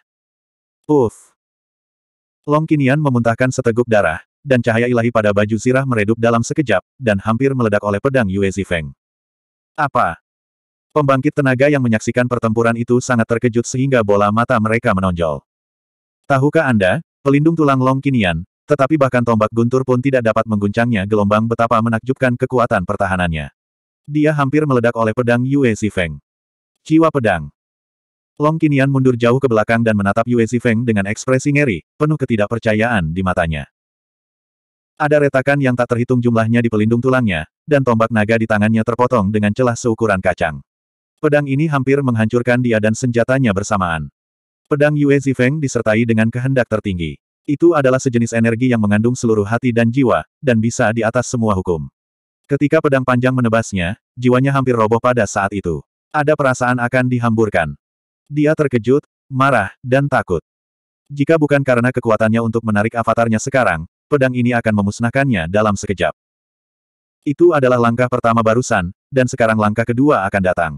Uff! Long Kinian memuntahkan seteguk darah, dan cahaya ilahi pada baju sirah meredup dalam sekejap, dan hampir meledak oleh pedang Yue Zifeng. Apa? Pembangkit tenaga yang menyaksikan pertempuran itu sangat terkejut sehingga bola mata mereka menonjol. Tahukah Anda, pelindung tulang Long Kinian, tetapi bahkan tombak guntur pun tidak dapat mengguncangnya gelombang betapa menakjubkan kekuatan pertahanannya. Dia hampir meledak oleh pedang Yue Feng. Jiwa pedang. Long Kinian mundur jauh ke belakang dan menatap Yue Feng dengan ekspresi ngeri, penuh ketidakpercayaan di matanya. Ada retakan yang tak terhitung jumlahnya di pelindung tulangnya, dan tombak naga di tangannya terpotong dengan celah seukuran kacang. Pedang ini hampir menghancurkan dia dan senjatanya bersamaan. Pedang Yue Zifeng disertai dengan kehendak tertinggi. Itu adalah sejenis energi yang mengandung seluruh hati dan jiwa, dan bisa di atas semua hukum. Ketika pedang panjang menebasnya, jiwanya hampir roboh pada saat itu. Ada perasaan akan dihamburkan. Dia terkejut, marah, dan takut. Jika bukan karena kekuatannya untuk menarik avatarnya sekarang, pedang ini akan memusnahkannya dalam sekejap. Itu adalah langkah pertama barusan, dan sekarang langkah kedua akan datang.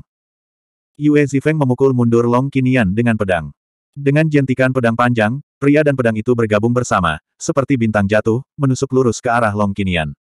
Yue Zifeng memukul mundur Long Kinian dengan pedang. Dengan jentikan pedang panjang, pria dan pedang itu bergabung bersama, seperti bintang jatuh, menusuk lurus ke arah Long Kinian.